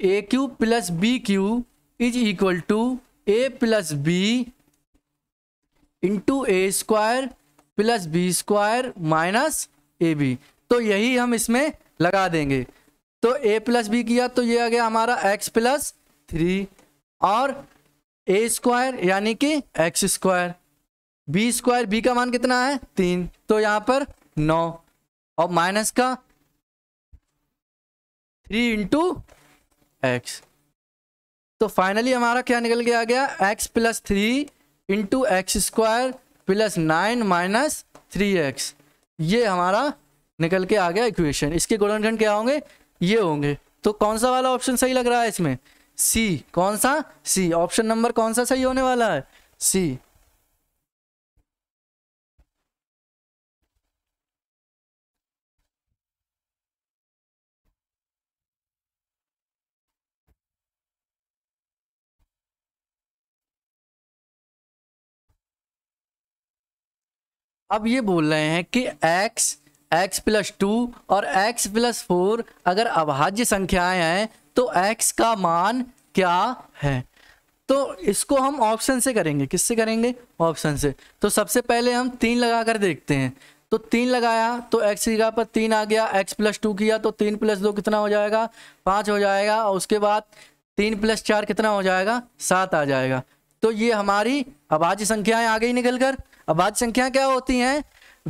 a cube plus b cube is equal to a plus b into a square plus b square minus a b तो यही हम इसमें लगा देंगे तो ए प्लस बी किया तो ये आ गया हमारा एक्स प्लस थ्री और ए स्क्वायर यानी कि x square b square b का मान कितना है तीन तो यहाँ पर नौ और माइनस का थ्री इंटू एक्स तो फाइनली हमारा क्या निकल के आ गया x plus three into x square plus nine minus three x ये हमारा निकल के आ गया इक्वेशन इसके गुणनखंड क्या होंगे ये होंगे तो कौन सा वाला ऑप्शन सही लग रहा है इसमें सी कौन सा सी ऑप्शन नंबर कौन सा सही होने वाला है सी अब ये बोल रहे हैं कि x x प्लस टू और x प्लस फोर अगर अभाज्य संख्याएं हैं तो x का मान क्या है तो इसको हम ऑप्शन से करेंगे किससे करेंगे ऑप्शन से तो सबसे पहले हम तीन लगा कर देखते हैं तो तीन लगाया तो x की जगह पर तीन आ गया x प्लस टू किया तो तीन प्लस दो कितना हो जाएगा पाँच हो जाएगा और उसके बाद तीन प्लस चार कितना हो जाएगा सात आ जाएगा तो ये हमारी अभाज्य संख्याएं आ गई निकल कर अबाध संख्या क्या होती हैं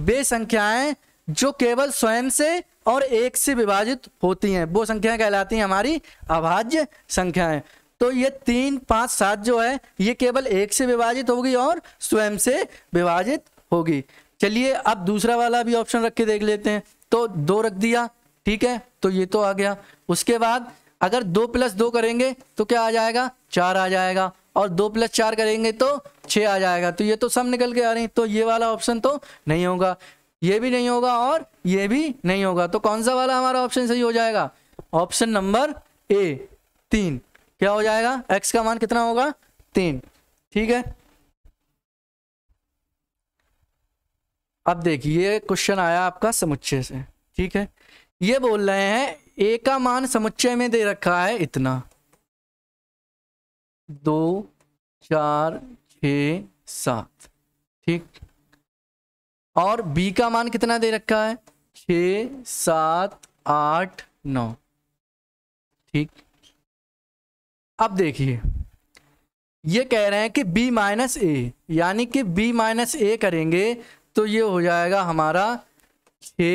वे संख्याएं जो केवल स्वयं से और एक से विभाजित होती हैं वो संख्याएं कहलाती हैं हमारी अभाज्य संख्याएं तो ये तीन पाँच सात जो है ये केवल एक से विभाजित होगी और स्वयं से विभाजित होगी चलिए अब दूसरा वाला भी ऑप्शन रख के देख लेते हैं तो दो रख दिया ठीक है तो ये तो आ गया उसके बाद अगर दो प्लस दो करेंगे तो क्या आ जाएगा चार आ जाएगा और दो प्लस चार करेंगे तो छः आ जाएगा तो ये तो सब निकल के आ रही तो ये वाला ऑप्शन तो नहीं होगा ये भी नहीं होगा और ये भी नहीं होगा तो कौन सा वाला हमारा ऑप्शन सही हो जाएगा ऑप्शन नंबर ए तीन क्या हो जाएगा एक्स का मान कितना होगा तीन ठीक है अब देखिए ये क्वेश्चन आया आपका समुच्चय से ठीक है ये बोल रहे हैं ए का मान समुच्चय में दे रखा है इतना दो चार छ सात ठीक और बी का मान कितना दे रखा है छ सात आठ नौ ठीक अब देखिए ये कह रहे हैं कि b माइनस ए यानी कि b माइनस ए करेंगे तो ये हो जाएगा हमारा छ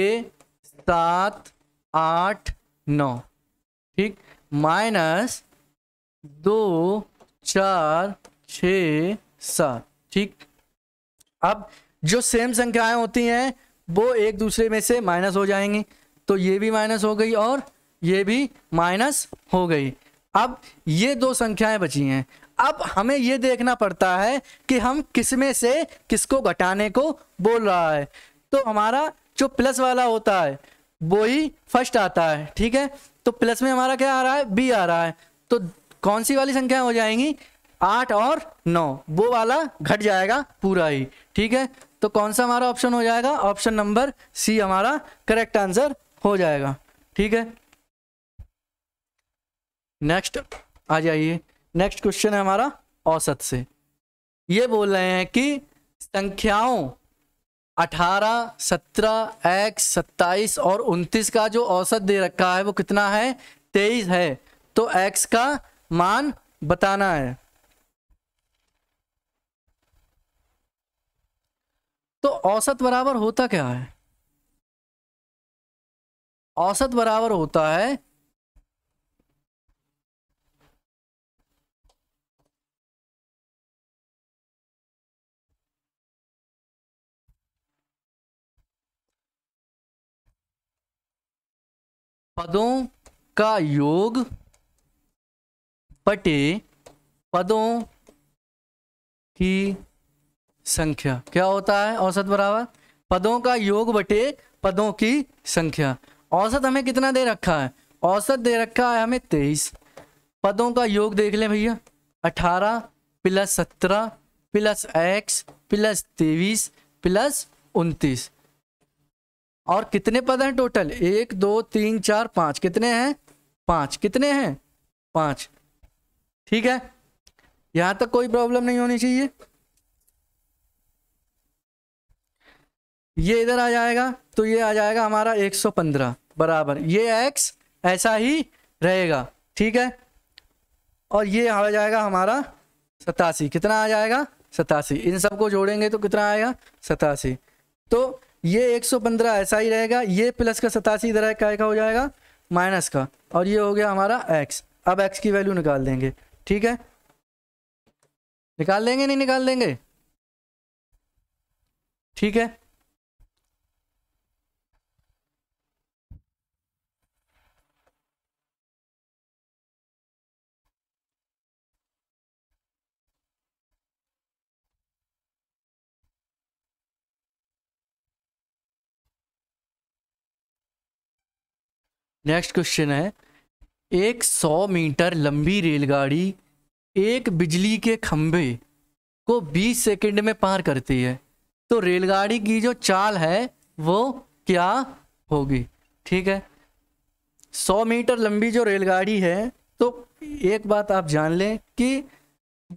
सात आठ नौ ठीक माइनस दो चार छ सात ठीक अब जो सेम संख्याएं होती हैं वो एक दूसरे में से माइनस हो जाएंगी तो ये भी माइनस हो गई और ये भी माइनस हो गई अब ये दो संख्याएं बची हैं अब हमें ये देखना पड़ता है कि हम किस में से किसको घटाने को बोल रहा है तो हमारा जो प्लस वाला होता है वो ही फर्स्ट आता है ठीक है तो प्लस में हमारा क्या आ रहा है बी आ रहा है तो कौन सी वाली संख्या हो जाएंगी आठ और नौ वो वाला घट जाएगा पूरा ही ठीक है तो कौन सा हमारा ऑप्शन हो जाएगा ऑप्शन नंबर सी हमारा करेक्ट आंसर हो जाएगा ठीक है नेक्स्ट आ जाइए नेक्स्ट क्वेश्चन है हमारा औसत से ये बोल रहे हैं कि संख्याओं 18, 17, एक्स सत्ताईस और 29 का जो औसत दे रखा है वो कितना है 23 है तो एक्स का मान बताना है तो औसत बराबर होता क्या है औसत बराबर होता है पदों का योग बटे पदों की संख्या क्या होता है औसत बराबर पदों का योग बटे पदों की संख्या औसत हमें कितना दे रखा है औसत दे रखा है हमें तेईस पदों का योग देख लें भैया अठारह प्लस सत्रह प्लस एक्स प्लस तेईस प्लस उनतीस और कितने पद हैं टोटल एक दो तीन चार पाँच कितने हैं पाँच कितने हैं पाँच ठीक है यहां तक कोई प्रॉब्लम नहीं होनी चाहिए ये इधर आ जाएगा तो ये आ जाएगा हमारा 115 बराबर ये एक्स ऐसा ही रहेगा ठीक है और ये आ जाएगा हमारा सतासी कितना आ जाएगा सतासी इन सबको जोड़ेंगे तो कितना आएगा सतासी तो ये 115 ऐसा ही रहेगा ये प्लस का सतासी इधर का हो जाएगा माइनस का और ये हो गया हमारा एक्स अब एक्स की वैल्यू निकाल देंगे ठीक है निकाल देंगे नहीं निकाल देंगे ठीक है नेक्स्ट क्वेश्चन है एक सौ मीटर लंबी रेलगाड़ी एक बिजली के खंभे को 20 सेकंड में पार करती है तो रेलगाड़ी की जो चाल है वो क्या होगी ठीक है 100 मीटर लंबी जो रेलगाड़ी है तो एक बात आप जान लें कि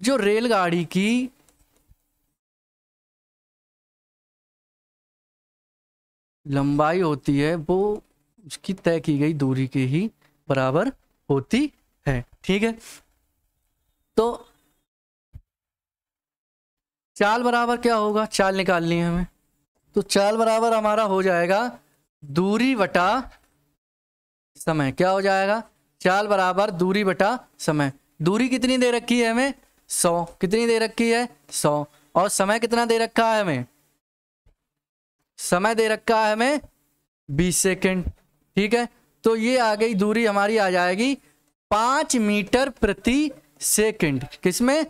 जो रेलगाड़ी की लंबाई होती है वो उसकी तय की गई दूरी के ही बराबर होती है ठीक है तो चाल बराबर क्या होगा चाल निकालनी है हमें तो चाल बराबर हमारा हो जाएगा दूरी बटा समय क्या हो जाएगा चाल बराबर दूरी बटा समय दूरी कितनी दे रखी है हमें सौ कितनी दे रखी है सौ और समय कितना दे रखा है हमें समय दे रखा है हमें बीस सेकेंड ठीक है तो ये आ गई दूरी हमारी आ जाएगी पाँच मीटर प्रति सेकंड किसमें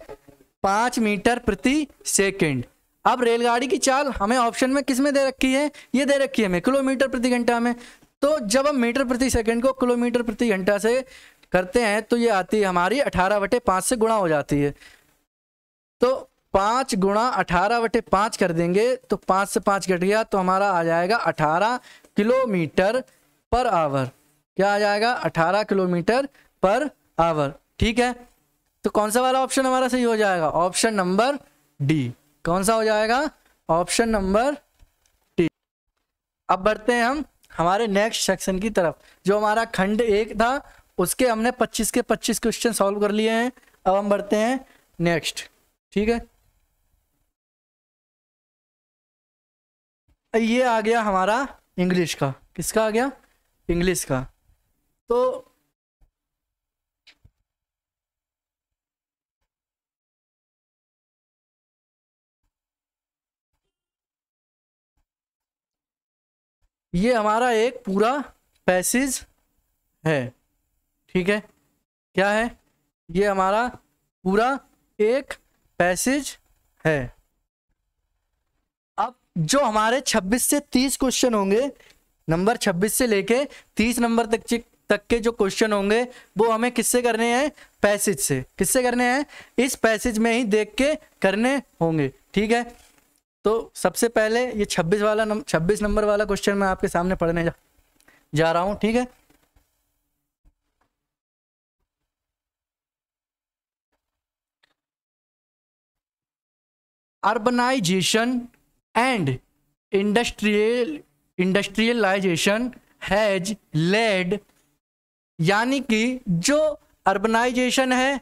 पाँच मीटर प्रति सेकंड अब रेलगाड़ी की चाल हमें ऑप्शन में किस में दे रखी है ये दे रखी है हमें किलोमीटर प्रति घंटा में तो जब हम मीटर प्रति सेकंड को किलोमीटर प्रति घंटा से करते हैं तो ये आती है हमारी अठारह बटे पाँच से गुणा हो जाती है तो पाँच गुणा अठारह बटे पाँच कर देंगे तो पाँच से पाँच कट गया तो हमारा आ जाएगा अठारह किलोमीटर पर आवर क्या आ जाएगा 18 किलोमीटर पर आवर ठीक है तो कौन सा वाला ऑप्शन हमारा सही हो जाएगा ऑप्शन नंबर डी कौन सा हो जाएगा ऑप्शन नंबर डी अब बढ़ते हैं हम हमारे नेक्स्ट सेक्शन की तरफ जो हमारा खंड एक था उसके हमने 25 के 25 क्वेश्चन सॉल्व कर लिए हैं अब हम बढ़ते हैं नेक्स्ट ठीक है ये आ गया हमारा इंग्लिश का किसका आ गया इंग्लिश का तो ये हमारा एक पूरा पैसेज है ठीक है क्या है ये हमारा पूरा एक पैसेज है अब जो हमारे 26 से 30 क्वेश्चन होंगे नंबर 26 से लेके 30 नंबर तक तक के जो क्वेश्चन होंगे वो हमें किससे करने हैं पैसेज से किससे करने हैं इस पैसेज में ही देख के करने होंगे ठीक है तो सबसे पहले ये 26 वाला नम, 26 नंबर वाला क्वेश्चन मैं आपके सामने पढ़ने जा, जा रहा हूँ ठीक है urbanisation and industrial industrialisation has led यानी कि जो अर्बनाइजेशन है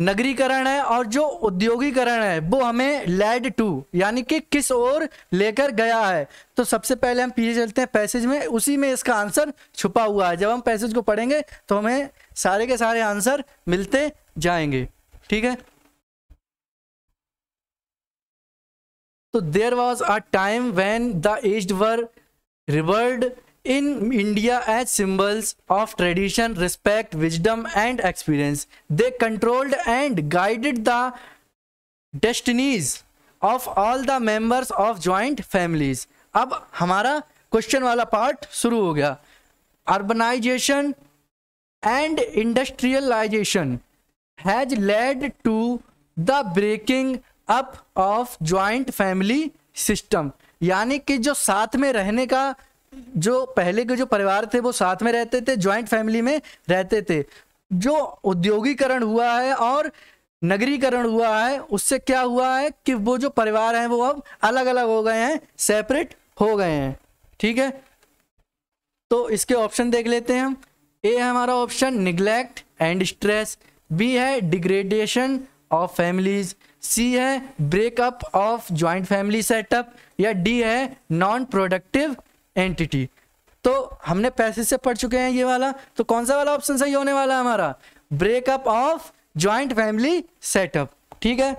नगरीकरण है और जो उद्योगीकरण है वो हमें लेड टू यानी कि किस ओर लेकर गया है तो सबसे पहले हम पीछे चलते हैं पैसेज में उसी में इसका आंसर छुपा हुआ है जब हम पैसेज को पढ़ेंगे तो हमें सारे के सारे आंसर मिलते जाएंगे ठीक है तो there was a time when the east were revered in India as symbols of tradition respect wisdom and experience they controlled and guided the destinies of all the members of joint families अब हमारा question वाला part शुरू हो गया urbanisation and industrialisation has led to the breaking up of joint family system यानी कि जो साथ में रहने का जो पहले के जो परिवार थे वो साथ में रहते थे ज्वाइंट फैमिली में रहते थे जो उद्योगीकरण हुआ है और नगरीकरण हुआ है उससे क्या हुआ है कि वो जो परिवार हैं वो अब अलग अलग हो गए हैं सेपरेट हो गए हैं ठीक है तो इसके ऑप्शन देख लेते हैं हम ए है हमारा option neglect and stress B है डिग्रेडेशन ऑफ फैमिलीज सी है breakup of joint family setup या डी है नॉन प्रोडक्टिव एंटिटी तो हमने पैसे से पढ़ चुके हैं ये वाला तो कौन सा वाला ऑप्शन सही होने वाला है हमारा breakup of joint family setup ठीक है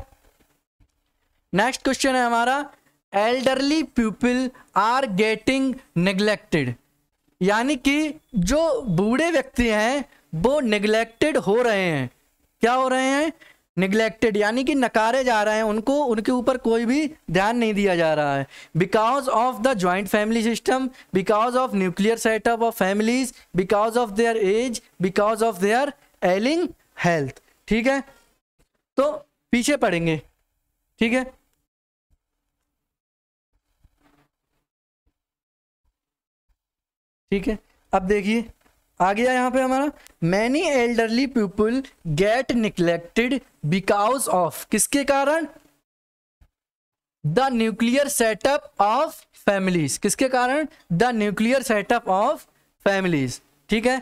नेक्स्ट क्वेश्चन है हमारा elderly people are getting neglected यानी कि जो बूढ़े व्यक्ति हैं वो निग्लेक्टेड हो रहे हैं क्या हो रहे हैं निगलेक्टेड यानी कि नकारे जा रहे हैं उनको उनके ऊपर कोई भी ध्यान नहीं दिया जा रहा है because of the joint family system because of nuclear setup of families because of their age because of their ailing health ठीक है तो पीछे पड़ेंगे ठीक है ठीक है अब देखिए आ गया यहाँ पे हमारा many elderly people get neglected because of किसके कारण the nuclear setup of families किसके कारण the nuclear setup of families ठीक है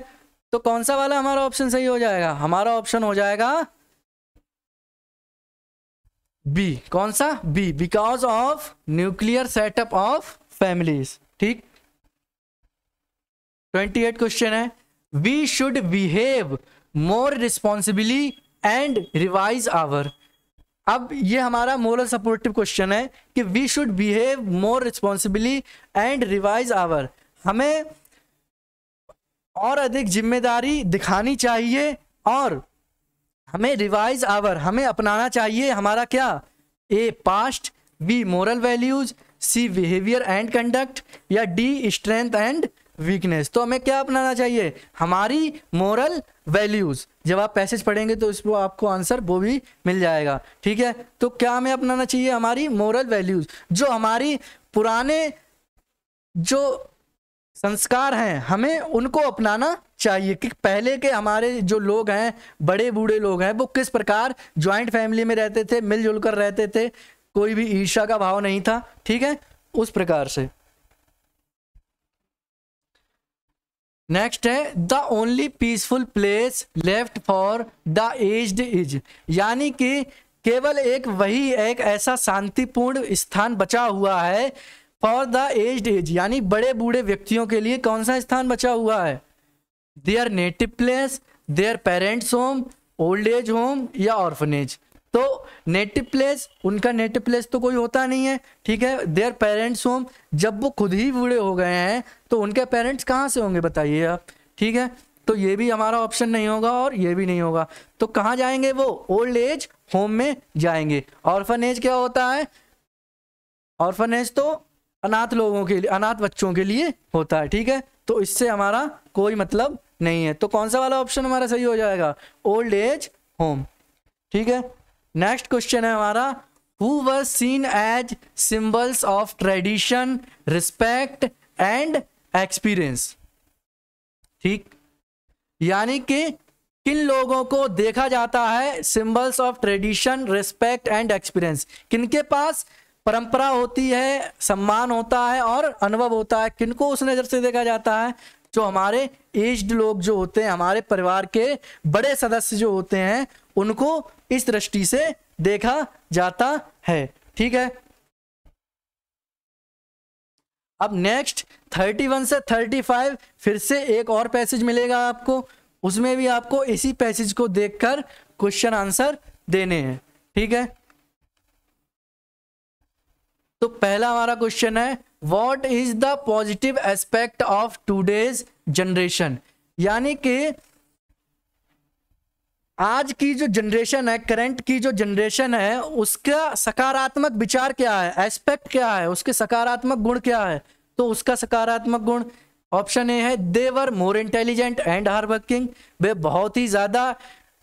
तो कौन सा वाला हमारा ऑप्शन सही हो जाएगा हमारा ऑप्शन हो जाएगा बी कौन सा B because of nuclear setup of families ठीक ट्वेंटी एट क्वेश्चन है we should behave more responsibly and revise our अब ये हमारा मोरल सपोर्टिव क्वेश्चन है कि we should behave more responsibly and revise our हमें और अधिक जिम्मेदारी दिखानी चाहिए और हमें रिवाइज आवर हमें अपनाना चाहिए हमारा क्या A past B moral values C behaviour and conduct या डी स्ट्रेंथ एंड वीकनेस तो हमें क्या अपनाना चाहिए हमारी मॉरल वैल्यूज जब आप पैसेज पढ़ेंगे तो इसको आपको आंसर वो भी मिल जाएगा ठीक है तो क्या हमें अपनाना चाहिए हमारी मॉरल वैल्यूज जो हमारी पुराने जो संस्कार हैं हमें उनको अपनाना चाहिए कि पहले के हमारे जो लोग हैं बड़े बूढ़े लोग हैं वो किस प्रकार ज्वाइंट फैमिली में रहते थे मिलजुल कर रहते थे कोई भी ईर्षा का भाव नहीं था ठीक है उस प्रकार से नेक्स्ट है the only peaceful place left for the aged is यानी कि केवल एक वही एक ऐसा शांतिपूर्ण स्थान बचा हुआ है फॉर द एज्ड एज यानी बड़े बूढ़े व्यक्तियों के लिए कौन सा स्थान बचा हुआ है their native place their parents home old age home या ऑर्फनेज तो नेटिव प्लेस उनका नेटिव प्लेस तो कोई होता नहीं है ठीक है देयर पेरेंट्स होम जब वो खुद ही बूढ़े हो गए हैं तो उनके पेरेंट्स कहाँ से होंगे बताइए आप ठीक है तो ये भी हमारा ऑप्शन नहीं होगा और ये भी नहीं होगा तो कहाँ जाएंगे वो ओल्ड एज होम में जाएंगे ऑर्फन एज क्या होता है ऑर्फन एज तो अनाथ लोगों के लिए अनाथ बच्चों के लिए होता है ठीक है तो इससे हमारा कोई मतलब नहीं है तो कौन सा वाला ऑप्शन हमारा सही हो जाएगा ओल्ड एज होम ठीक है नेक्स्ट क्वेश्चन है हमारा who were seen as symbols of tradition respect and experience ठीक यानी कि किन लोगों को देखा जाता है symbols of tradition respect and experience किनके पास परंपरा होती है सम्मान होता है और अनुभव होता है किनको उस नज़र से देखा जाता है जो हमारे एज्ड लोग जो होते हैं हमारे परिवार के बड़े सदस्य जो होते हैं उनको इस दृष्टि से देखा जाता है ठीक है अब नेक्स्ट 31 से 35 फिर से एक और पैसेज मिलेगा आपको उसमें भी आपको इसी पैसेज को देखकर क्वेश्चन आंसर देने हैं ठीक है तो पहला हमारा क्वेश्चन है what is the positive aspect of today's generation यानी कि आज की जो जनरेशन है करंट की जो जनरेशन है उसका सकारात्मक विचार क्या है एस्पेक्ट क्या है उसके सकारात्मक गुण क्या है तो उसका सकारात्मक गुण ऑप्शन ए है they were more intelligent and hard working वे बहुत ही ज़्यादा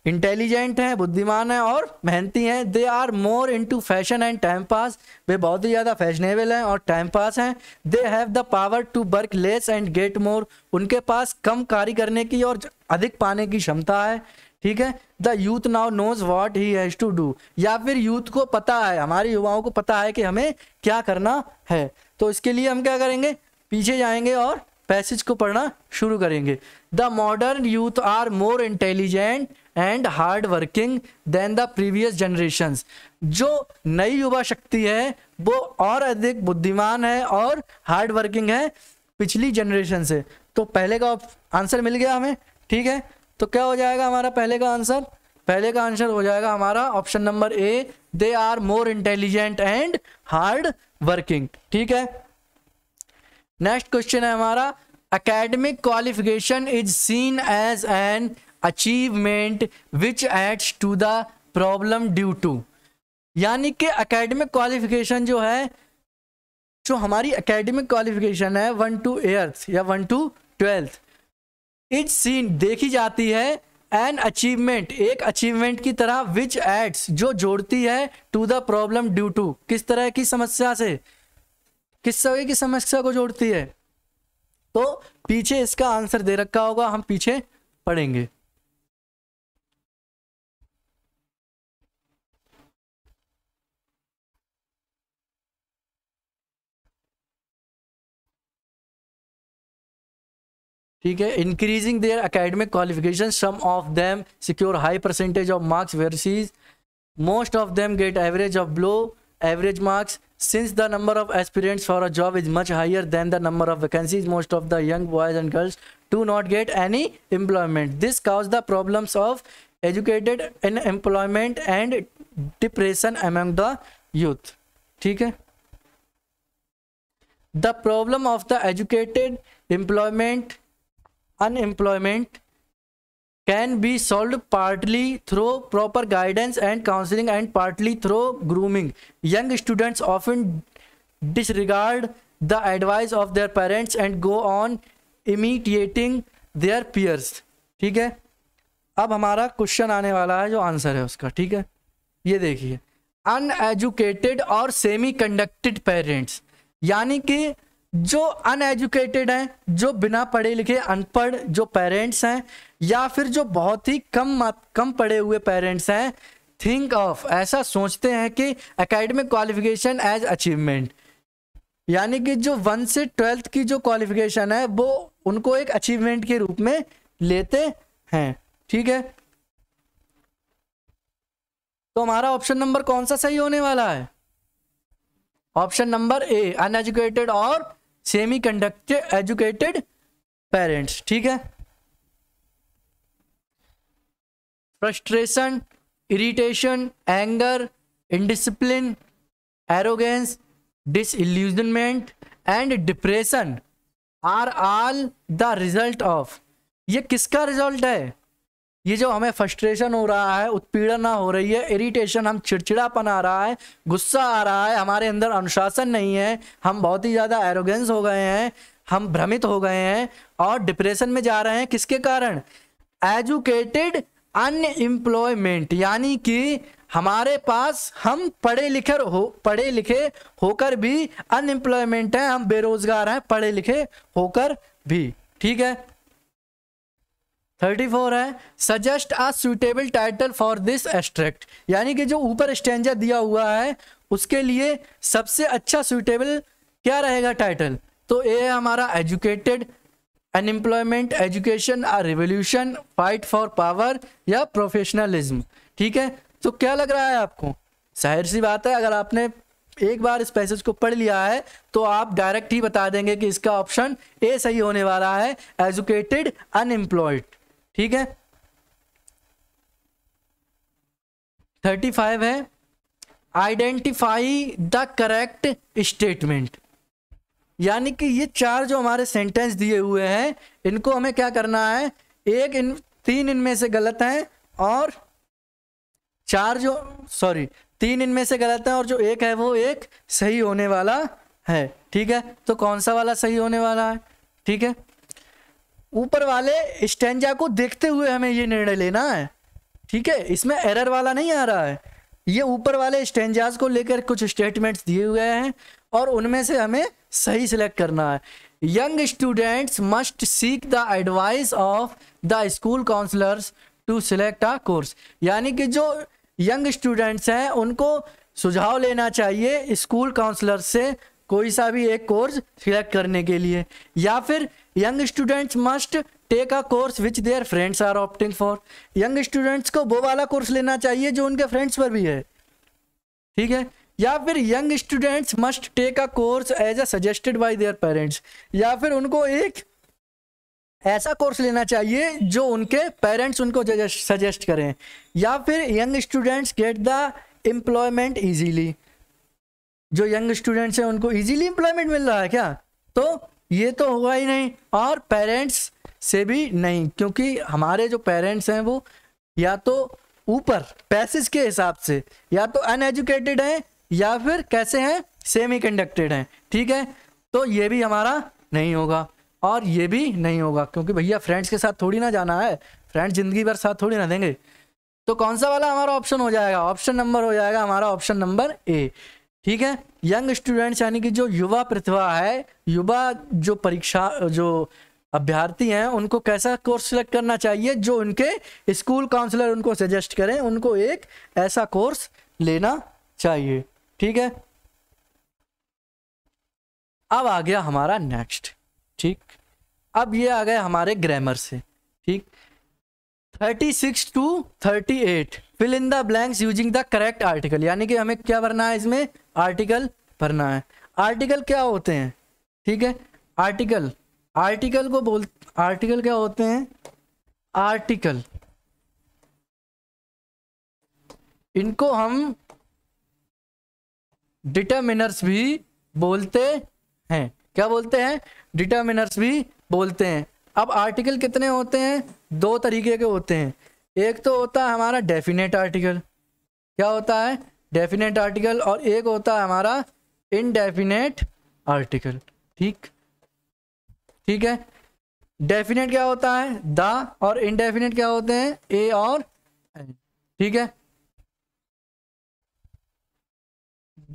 इंटेलिजेंट हैं बुद्धिमान हैं और मेहनती हैं they are more into fashion and time pass वे बहुत ही ज़्यादा फैशनेबल हैं और टाइम पास हैं they have the power to work less and get more उनके पास कम कार्य करने की और अधिक पाने की क्षमता है ठीक है the youth now knows what he has to do या फिर यूथ को पता है हमारे युवाओं को पता है कि हमें क्या करना है तो इसके लिए हम क्या करेंगे पीछे जाएंगे और पैसेज को पढ़ना शुरू करेंगे the modern youth are more intelligent and hard working than the previous generation जो नई युवा शक्ति है वो और अधिक बुद्धिमान है और हार्ड वर्किंग है पिछली जनरेशन से तो पहले का आंसर मिल गया हमें ठीक है तो क्या हो जाएगा हमारा पहले का आंसर पहले का आंसर हो जाएगा हमारा option number A they are more intelligent and hard working ठीक है नेक्स्ट क्वेश्चन है हमारा academic qualification is seen as an achievement which adds to the problem due to यानी कि अकेडमिक क्वालिफिकेशन जो है जो हमारी अकेडमिक क्वालिफिकेशन है वन टू एयर्थ या one to twelfth it seen देखी जाती है एन अचीवमेंट एक अचीवमेंट की तरह विच एड्स जो जोड़ती है to the problem due to किस तरह की समस्या से किस तरह की समस्या को जोड़ती है तो पीछे इसका आंसर दे रखा होगा हम पीछे पढ़ेंगे ठीक है increasing their academic qualification some of them secure high percentage of marks whereas most of them get average of below average marks since the number of aspirants for a job is much higher than the number of vacancies most of the young boys and girls to not get any employment this cause the problems of educated in employment and depression among the youth ठीक है the problem of the educated employment unemployment can be solve partly through proper guidance and counselling and partly through grooming young students often disregard the advice of their parents and go on imitating their peers ठीक है अब हमारा question आने वाला है जो answer है उसका ठीक है ये देखिए अनएजुकेटेड और सेमी कंडक्टेड पेरेंट्स यानी कि जो अनएजुकेटेड हैं जो बिना पढ़े लिखे अनपढ़ जो पेरेंट्स हैं या फिर जो बहुत ही कम कम पढ़े हुए पेरेंट्स हैं थिंक ऑफ ऐसा सोचते हैं कि एकेडमिक क्वालिफिकेशन एज अचीवमेंट यानी कि जो वन से ट्वेल्थ की जो क्वालिफिकेशन है वो उनको एक अचीवमेंट के रूप में लेते हैं ठीक है तो हमारा ऑप्शन नंबर कौन सा सही होने वाला है ऑप्शन नंबर ए अनएजुकेटेड और सेमी कंडक्टर एजुकेटेड पेरेंट्स ठीक है frustration irritation anger indiscipline arrogance disillusionment and depression are all the result of ये किसका रिजल्ट है ये जो हमें फ्रस्ट्रेशन हो रहा है ना हो रही है इरिटेशन हम चिड़चिड़ापन आ रहा है गुस्सा आ रहा है हमारे अंदर अनुशासन नहीं है हम बहुत ही ज़्यादा एरोगेंस हो गए हैं हम भ्रमित हो गए हैं और डिप्रेशन में जा रहे हैं किसके कारण एजुकेटेड अनएम्प्लॉयमेंट यानी कि हमारे पास हम पढ़े लिखे हो पढ़े लिखे होकर भी अनएम्प्लॉयमेंट हैं हम बेरोजगार हैं पढ़े लिखे होकर भी ठीक है थर्टी फोर है suggest a suitable title for this abstract यानी कि जो ऊपर स्टेंजा दिया हुआ है उसके लिए सबसे अच्छा सुटेबल क्या रहेगा टाइटल तो ए है हमारा educated unemployment education a revolution fight for power या प्रोफेशनलिज्म ठीक है तो क्या लग रहा है आपको जाहिर सी बात है अगर आपने एक बार इस पैसेज को पढ़ लिया है तो आप डायरेक्ट ही बता देंगे कि इसका ऑप्शन ए सही होने वाला है एजुकेटेड अनएम्प्लॉयड ठीक है थर्टी फाइव है आइडेंटिफाई द करेक्ट स्टेटमेंट यानी कि ये चार जो हमारे सेंटेंस दिए हुए हैं इनको हमें क्या करना है एक इन तीन इनमें से गलत हैं और चार जो सॉरी तीन इनमें से गलत हैं और जो एक है वो एक सही होने वाला है ठीक है तो कौन सा वाला सही होने वाला है ठीक है ऊपर वाले स्टेंजा को देखते हुए हमें ये निर्णय लेना है ठीक है इसमें एरर वाला नहीं आ रहा है ये ऊपर वाले स्टेंजाज को लेकर कुछ स्टेटमेंट्स दिए हुए हैं और उनमें से हमें सही सिलेक्ट करना है young students must seek the advice of the school counsellors to select a course यानी कि जो यंग स्टूडेंट्स हैं उनको सुझाव लेना चाहिए स्कूल काउंसलर से कोई सा भी एक कोर्स सिलेक्ट करने के लिए या फिर young students must take a course which their friends are opting for young students को वो वाला कोर्स लेना चाहिए जो उनके फ्रेंड्स पर भी है ठीक है या फिर young students must take a course as a suggested by their parents या फिर उनको एक ऐसा कोर्स लेना चाहिए जो उनके पेरेंट्स उनको सजेस्ट करें या फिर young students get the employment easily जो यंग स्टूडेंट्स हैं उनको ईजीली एम्प्लॉयमेंट मिल रहा है क्या तो ये तो होगा ही नहीं और पेरेंट्स से भी नहीं क्योंकि हमारे जो पेरेंट्स हैं वो या तो ऊपर पैसेज के हिसाब से या तो अनएजुकेटेड हैं या फिर कैसे हैं सेमी कंडक्टेड हैं ठीक है तो ये भी हमारा नहीं होगा और ये भी नहीं होगा क्योंकि भैया फ्रेंड्स के साथ थोड़ी ना जाना है फ्रेंड्स जिंदगी भर साथ थोड़ी ना देंगे तो कौन सा वाला हमारा ऑप्शन हो जाएगा ऑप्शन नंबर हो जाएगा हमारा ऑप्शन नंबर ए ठीक है यंग स्टूडेंट्स यानी कि जो युवा प्रतिभा है युवा जो परीक्षा जो अभ्यर्थी हैं उनको कैसा कोर्स सिलेक्ट करना चाहिए जो उनके स्कूल काउंसलर उनको सजेस्ट करें उनको एक ऐसा कोर्स लेना चाहिए ठीक है अब आ गया हमारा नेक्स्ट ठीक अब ये आ गए हमारे ग्रामर से ठीक thirty six to thirty eight fill in the blanks using the correct article यानी कि हमें क्या भरना है इसमें आर्टिकल भरना है आर्टिकल क्या होते हैं ठीक है आर्टिकल आर्टिकल को बोल आर्टिकल क्या होते हैं आर्टिकल इनको हम डिटर्मिनर्स भी बोलते हैं क्या बोलते हैं डिटर्मिनर्स भी बोलते हैं अब आर्टिकल कितने होते हैं दो तरीके के होते हैं एक तो होता है हमारा डेफिनेट आर्टिकल क्या होता है डेफिनेट आर्टिकल और एक होता है हमारा इनडेफिनेट आर्टिकल ठीक ठीक है डेफिनेट क्या होता है द और इनडेफिनेट क्या होते हैं ए और एन ठीक है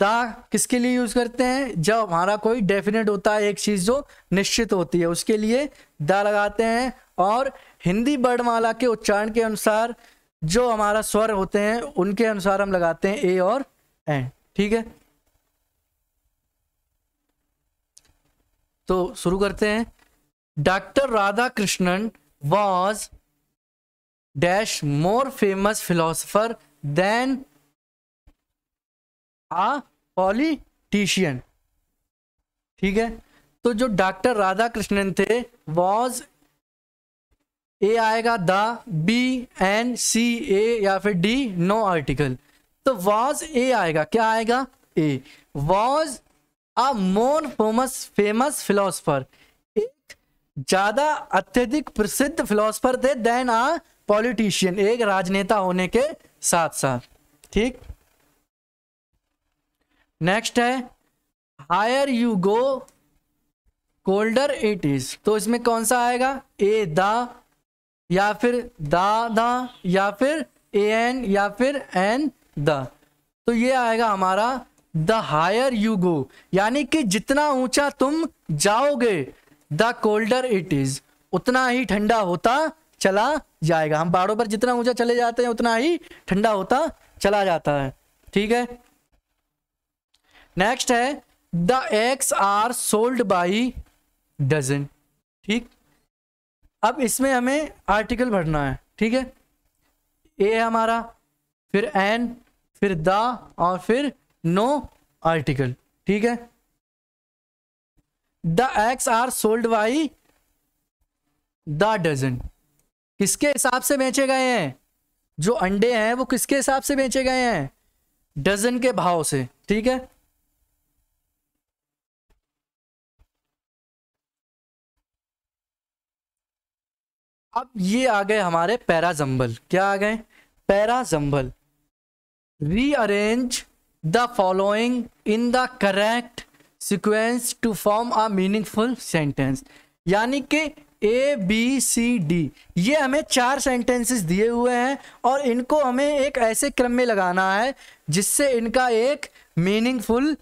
द किसके लिए यूज करते हैं जब हमारा कोई डेफिनेट होता है एक चीज जो निश्चित होती है उसके लिए द लगाते हैं और हिंदी वर्णमाला के उच्चारण के अनुसार जो हमारा स्वर होते हैं उनके अनुसार हम लगाते हैं ए और एन ठीक है तो शुरू करते हैं doctor Radha Krishnan was dash more famous philosopher than a politician ठीक है तो जो डॉक्टर राधा कृष्णन थे वॉज ए आएगा the B an C a या फिर डी नो आर्टिकल तो वॉज ए आएगा क्या आएगा A was a more famous famous philosopher एक ज्यादा अत्यधिक प्रसिद्ध फिलोसफर थे देन आ पॉलिटिशियन एक राजनेता होने के साथ साथ ठीक नेक्स्ट है higher you go colder it is तो इसमें कौन सा आएगा ए द या फिर दा दा या फिर ए एन या फिर एन द तो ये आएगा हमारा द हायर यू गो यानी कि जितना ऊंचा तुम जाओगे द कोल्डर इट इज उतना ही ठंडा होता चला जाएगा हम पहाड़ों पर जितना ऊंचा चले जाते हैं उतना ही ठंडा होता चला जाता है ठीक है नेक्स्ट है the eggs are sold by dozen ठीक अब इसमें हमें आर्टिकल भरना है ठीक है ए है हमारा फिर एन फिर द और फिर नो आर्टिकल ठीक है the eggs are sold by the dozen किसके हिसाब से बेचे गए हैं जो अंडे हैं वो किसके हिसाब से बेचे गए हैं डजन के भाव से ठीक है अब ये आ गए हमारे पैराजंबल क्या आ गए parajumble rearrange the following in the correct sequence to form a meaningful sentence यानी कि ए बी सी डी ये हमें चार सेंटेंसेस दिए हुए हैं और इनको हमें एक ऐसे क्रम में लगाना है जिससे इनका एक मीनिंगफुल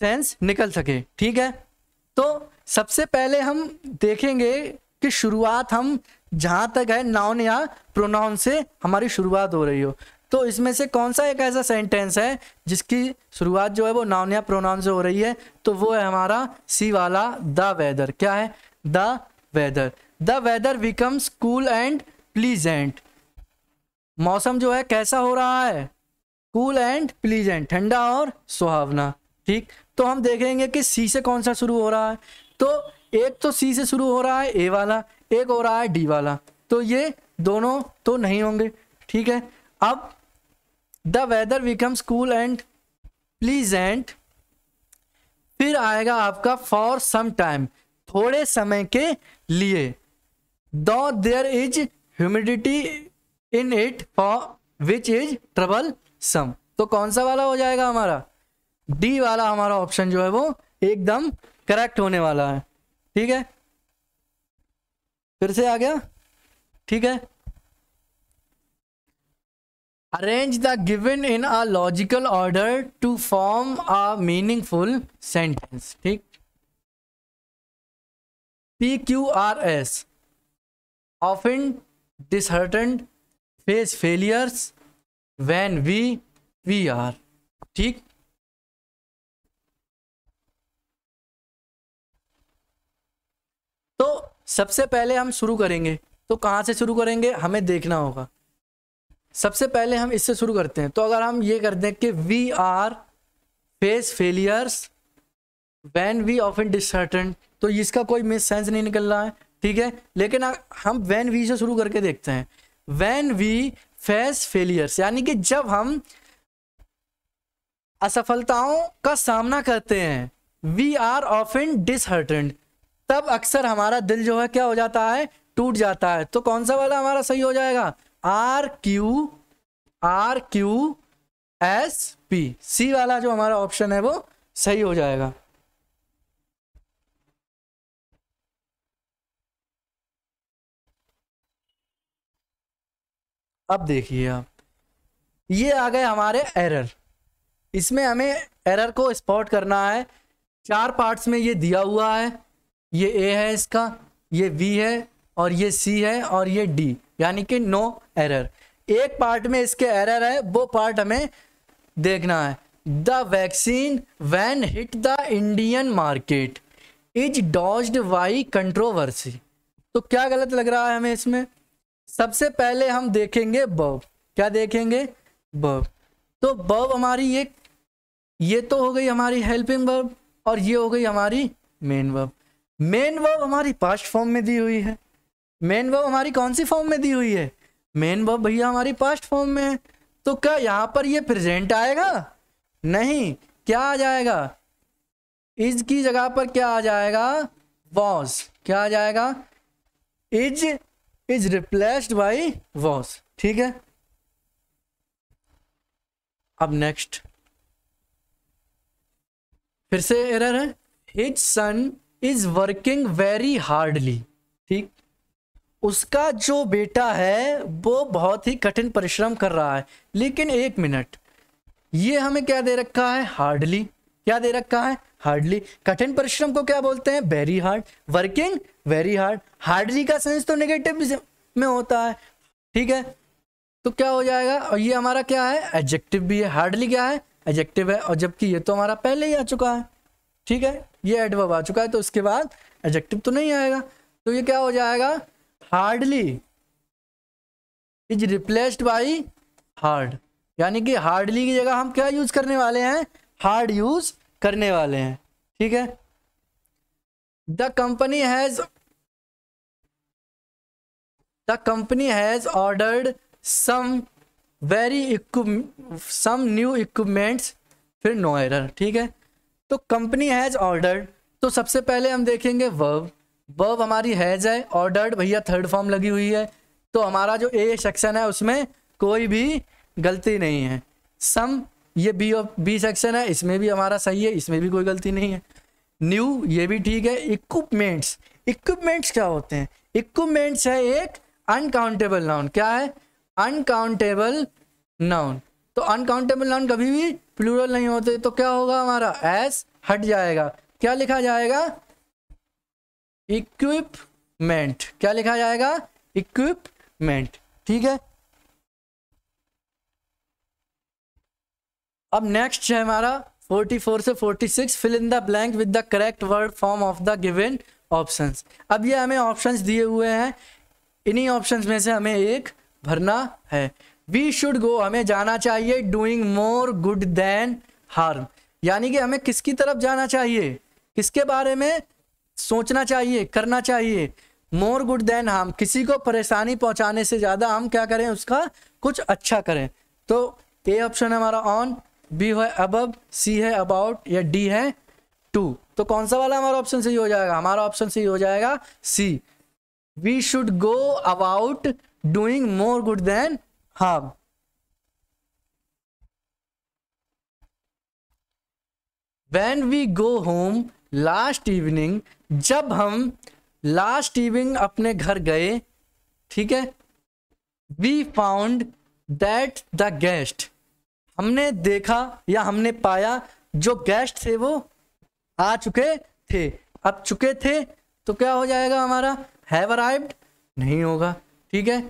सेंस निकल सके ठीक है तो सबसे पहले हम देखेंगे कि शुरुआत हम जहाँ तक है नाउन या प्रोनाउन से हमारी शुरुआत हो रही हो तो इसमें से कौन सा एक ऐसा सेंटेंस है जिसकी शुरुआत जो है वो नाउन या प्रोनाउन से हो रही है तो वो है हमारा सी वाला द वेदर क्या है the weather the weather becomes cool and pleasant मौसम जो है कैसा हो रहा है कूल एंड प्लीजेंट ठंडा और सुहावना ठीक तो हम देखेंगे कि सी से कौन सा शुरू हो रहा है तो एक तो सी से शुरू हो रहा है ए वाला एक हो रहा है डी वाला तो ये दोनों तो नहीं होंगे ठीक है अब the weather becomes cool and please एंड फिर आएगा आपका फॉर सम टाइम थोड़े समय के लिए दो there is humidity in it for which is troublesome तो कौन सा वाला हो जाएगा हमारा डी वाला हमारा ऑप्शन जो है वो एकदम करेक्ट होने वाला है ठीक है फिर से आ गया ठीक है arrange the given in a logical order to form a meaningful sentence ठीक P Q R S often disheartened face failures when we we are ठीक सबसे पहले हम शुरू करेंगे तो कहाँ से शुरू करेंगे हमें देखना होगा सबसे पहले हम इससे शुरू करते हैं तो अगर हम ये कर दें कि we are face failures when we often disheartened तो इसका कोई मिस सेंस नहीं निकल रहा है ठीक है लेकिन हम वैन वी से शुरू करके देखते हैं वैन वी फेस फेलियर्स यानी कि जब हम असफलताओं का सामना करते हैं we are of often disheartened तब अक्सर हमारा दिल जो है क्या हो जाता है टूट जाता है तो कौन सा वाला हमारा सही हो जाएगा R Q R Q S P C वाला जो हमारा ऑप्शन है वो सही हो जाएगा अब देखिए आप ये आ गए हमारे एरर इसमें हमें एरर को स्पॉट करना है चार पार्ट्स में ये दिया हुआ है ये ए है इसका ये वी है और ये सी है और ये डी यानी कि नो एरर एक पार्ट में इसके एरर है वो पार्ट हमें देखना है the vaccine when hit the Indian market is dogged by controversy तो क्या गलत लग रहा है हमें इसमें सबसे पहले हम देखेंगे बब क्या देखेंगे बब तो बब हमारी ये ये तो हो गई हमारी हेल्पिंग बब और ये हो गई हमारी मेन बब मेन वर्ब हमारी पास्ट फॉर्म में दी हुई है मेन वर्ब हमारी कौन सी फॉर्म में दी हुई है मेन वर्ब भैया हमारी पास्ट फॉर्म में है तो क्या यहाँ पर ये प्रेजेंट आएगा नहीं क्या आ जाएगा इज की जगह पर क्या आ जाएगा वॉस क्या आ जाएगा is is replaced by was ठीक है अब नेक्स्ट फिर से एरर है his son is working very hardly ठीक उसका जो बेटा है वो बहुत ही कठिन परिश्रम कर रहा है लेकिन एक मिनट ये हमें क्या दे रखा है हार्डली क्या दे रखा है हार्डली कठिन परिश्रम को क्या बोलते हैं very hard working very hard hardly का सेंस तो नेगेटिव में होता है ठीक है तो क्या हो जाएगा और ये हमारा क्या है एडजेक्टिव भी है हार्डली क्या है एडजेक्टिव है और जबकि ये तो हमारा पहले ही आ चुका है ठीक है ये एडवर्ब आ चुका है तो उसके बाद एडजेक्टिव तो नहीं आएगा तो ये क्या हो जाएगा hardly is replaced by hard यानी कि हार्डली की जगह हम क्या यूज करने वाले हैं हार्ड यूज करने वाले हैं ठीक है the company has the company has ordered some very some new equipments फिर नो एरर ठीक है तो कंपनी हैज ऑर्डर्ड तो सबसे पहले हम देखेंगे वर्व वर्व हमारी हैज है ऑर्डर्ड भैया थर्ड फॉर्म लगी हुई है तो हमारा जो ए सेक्शन है उसमें कोई भी गलती नहीं है सम ये बी ऑफ बी सेक्शन है इसमें भी हमारा सही है इसमें भी कोई गलती नहीं है न्यू ये भी ठीक है इक्विपमेंट्स इक्विपमेंट्स क्या होते हैं इक्विपमेंट्स है एक अनकाउंटेबल नाउन क्या है अनकाउंटेबल नाउन तो अनकाउंटेबल नाउन कभी भी प्लूरल नहीं होते तो क्या होगा हमारा एस हट जाएगा क्या लिखा जाएगा इक्विपमेंट क्या लिखा जाएगा इक्विपमेंट ठीक है अब नेक्स्ट है हमारा 44 से 46 fill in the blank with the correct word form of the given options अब ये हमें ऑप्शंस दिए हुए हैं इन्हीं ऑप्शंस में से हमें एक भरना है वी शुड गो हमें जाना चाहिए doing more good than harm यानी कि हमें किसकी तरफ जाना चाहिए किसके बारे में सोचना चाहिए करना चाहिए मोर गुड देन हार्म किसी को परेशानी पहुंचाने से ज़्यादा हम क्या करें उसका कुछ अच्छा करें तो ए ऑप्शन हमारा ऑन बी है अब सी है अबाउट या डी है टू तो कौन सा वाला हमारा ऑप्शन सही हो जाएगा हमारा ऑप्शन सही हो जाएगा C we should go about doing more good than हाँ when we go home last evening जब हम लास्ट इवनिंग अपने घर गए ठीक है we found that the guest हमने देखा या हमने पाया जो गेस्ट थे वो आ चुके थे अब चुके थे तो क्या हो जाएगा हमारा हैव अराइव्ड नहीं होगा ठीक है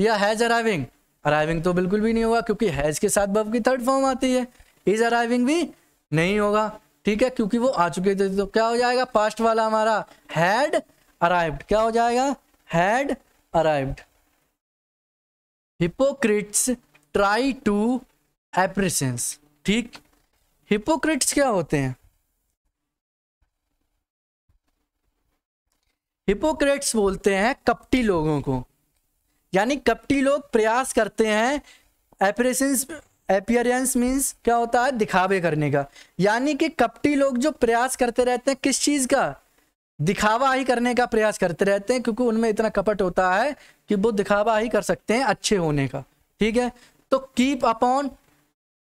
या हैज अराइविंग अराइविंग तो बिल्कुल भी नहीं होगा क्योंकि हैज के साथ बब की थर्ड फॉर्म आती है इज अराइविंग भी नहीं होगा ठीक है क्योंकि वो आ चुके थे तो क्या हो जाएगा पास्ट वाला हमारा हैड अराइव्ड क्या हो जाएगा had arrived hypocrites try to appearances ठीक हिपोक्रिट्स क्या होते हैं हिपोक्रेट्स बोलते हैं कपटी लोगों को यानी कपटी लोग प्रयास करते हैं एपरेशंस एपियरेंस मीन्स क्या होता है दिखावे करने का यानी कि कपटी लोग जो प्रयास करते रहते हैं किस चीज़ का दिखावा ही करने का प्रयास करते रहते हैं क्योंकि उनमें इतना कपट होता है कि वो दिखावा ही कर सकते हैं अच्छे होने का ठीक है तो कीप अपॉन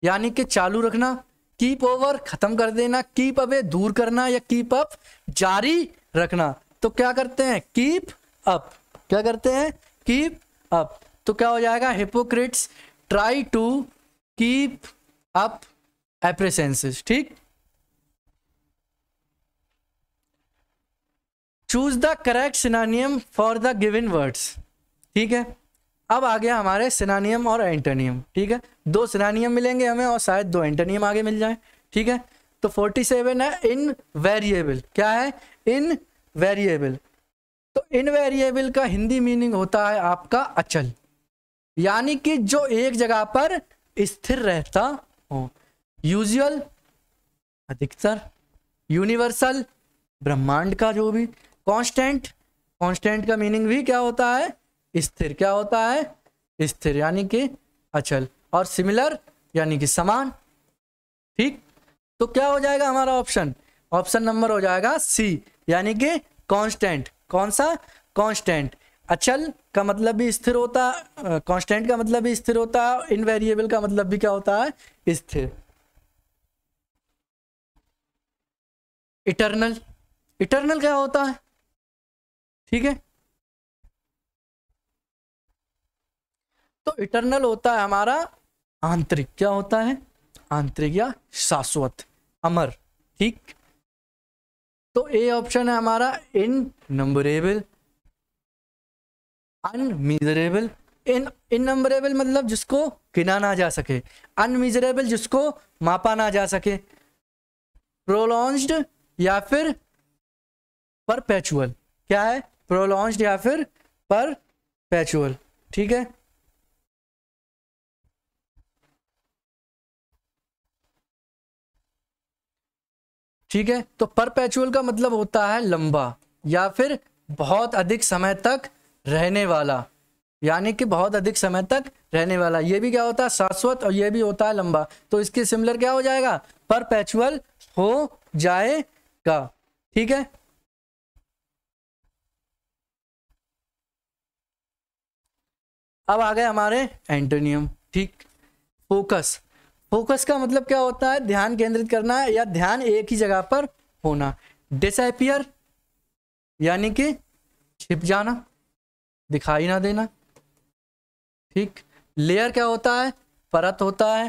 यानी कि चालू रखना कीप ओवर खत्म कर देना कीप अवे दूर करना या कीप अप जारी रखना तो क्या करते हैं कीप अप क्या करते हैं कीप अप तो क्या हो जाएगा hypocrites try to keep up appearances ठीक choose the correct synonym for the given words ठीक है अब आ गया हमारे सिनानियम और एंटोनियम ठीक है दो सिनानियम मिलेंगे हमें और शायद दो एंटोनियम आगे मिल जाए ठीक है तो 47 है इन वेरिएबल क्या है इन वेरिएबल तो इनवेरिएबल का हिंदी मीनिंग होता है आपका अचल यानी कि जो एक जगह पर स्थिर रहता हो यूजुअल अधिकतर यूनिवर्सल ब्रह्मांड का जो भी कांस्टेंट कांस्टेंट का मीनिंग भी क्या होता है स्थिर क्या होता है स्थिर यानी कि अचल और सिमिलर यानी कि समान ठीक तो क्या हो जाएगा हमारा ऑप्शन ऑप्शन नंबर हो जाएगा सी यानी कि कांस्टेंट कौन सा कांस्टेंट अचल का मतलब भी स्थिर होता है कांस्टेंट का मतलब भी स्थिर होता है इनवेरिएबल का मतलब भी क्या होता है स्थिर इटरनल इटरनल क्या होता है ठीक है तो इटरनल होता है हमारा आंतरिक क्या होता है आंतरिक या शाश्वत अमर ठीक तो ए ऑप्शन है हमारा इन नंबरेबल अनमीजरेबल इन इन नंबरेबल मतलब जिसको गिना ना जा सके अनमीजरेबल जिसको मापा ना जा सके प्रोलॉन्ज या फिर परपैचुअल क्या है प्रोलॉन्ज या फिर परपैचुअल ठीक है ठीक है तो परपैचुअल का मतलब होता है लंबा या फिर बहुत अधिक समय तक रहने वाला यानी कि बहुत अधिक समय तक रहने वाला ये भी क्या होता है शाश्वत और ये भी होता है लंबा तो इसके सिमिलर क्या हो जाएगा परपैचुअल हो जाएगा ठीक है अब आ गए हमारे एंटोनियम ठीक फोकस फोकस का मतलब क्या होता है ध्यान केंद्रित करना या ध्यान एक ही जगह पर होना डिसपियर यानी कि छिप जाना दिखाई ना देना ठीक लेयर क्या होता है परत होता है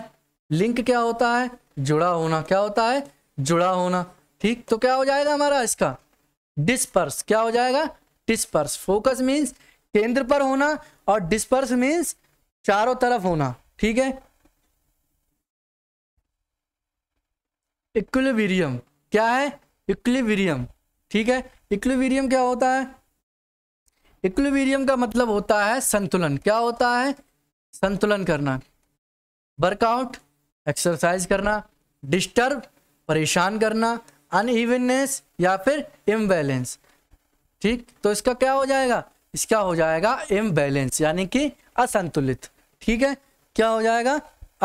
लिंक क्या होता है जुड़ा होना क्या होता है जुड़ा होना ठीक तो क्या हो जाएगा हमारा इसका डिस्पर्स क्या हो जाएगा डिस्पर्स फोकस मीन्स केंद्र पर होना और डिस्पर्स मीन्स चारों तरफ होना ठीक है इक्विलिब्रियम क्या है इक्लिवीरियम ठीक है इक्विलिब्रियम क्या होता है इक्विलिब्रियम का मतलब होता है संतुलन क्या होता है संतुलन करना वर्कआउट एक्सरसाइज करना डिस्टर्ब परेशान करना अनइवननेस या फिर इम्बैलेंस ठीक तो इसका क्या हो जाएगा इसका हो जाएगा इम्बैलेंस यानी कि असंतुलित ठीक है क्या हो जाएगा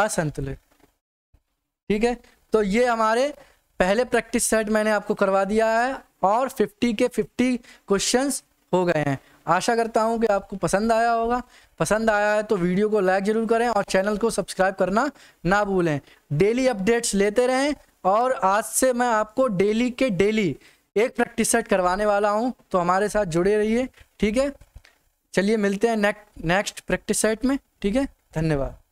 असंतुलित ठीक है तो ये हमारे पहले प्रैक्टिस सेट मैंने आपको करवा दिया है और 50 के 50 क्वेश्चंस हो गए हैं आशा करता हूँ कि आपको पसंद आया होगा पसंद आया है तो वीडियो को लाइक ज़रूर करें और चैनल को सब्सक्राइब करना ना भूलें डेली अपडेट्स लेते रहें और आज से मैं आपको डेली के डेली एक प्रैक्टिस सेट करवाने वाला हूँ तो हमारे साथ जुड़े रहिए ठीक है चलिए मिलते हैं नेक्स्ट नेक्स्ट प्रैक्टिस सेट में ठीक है धन्यवाद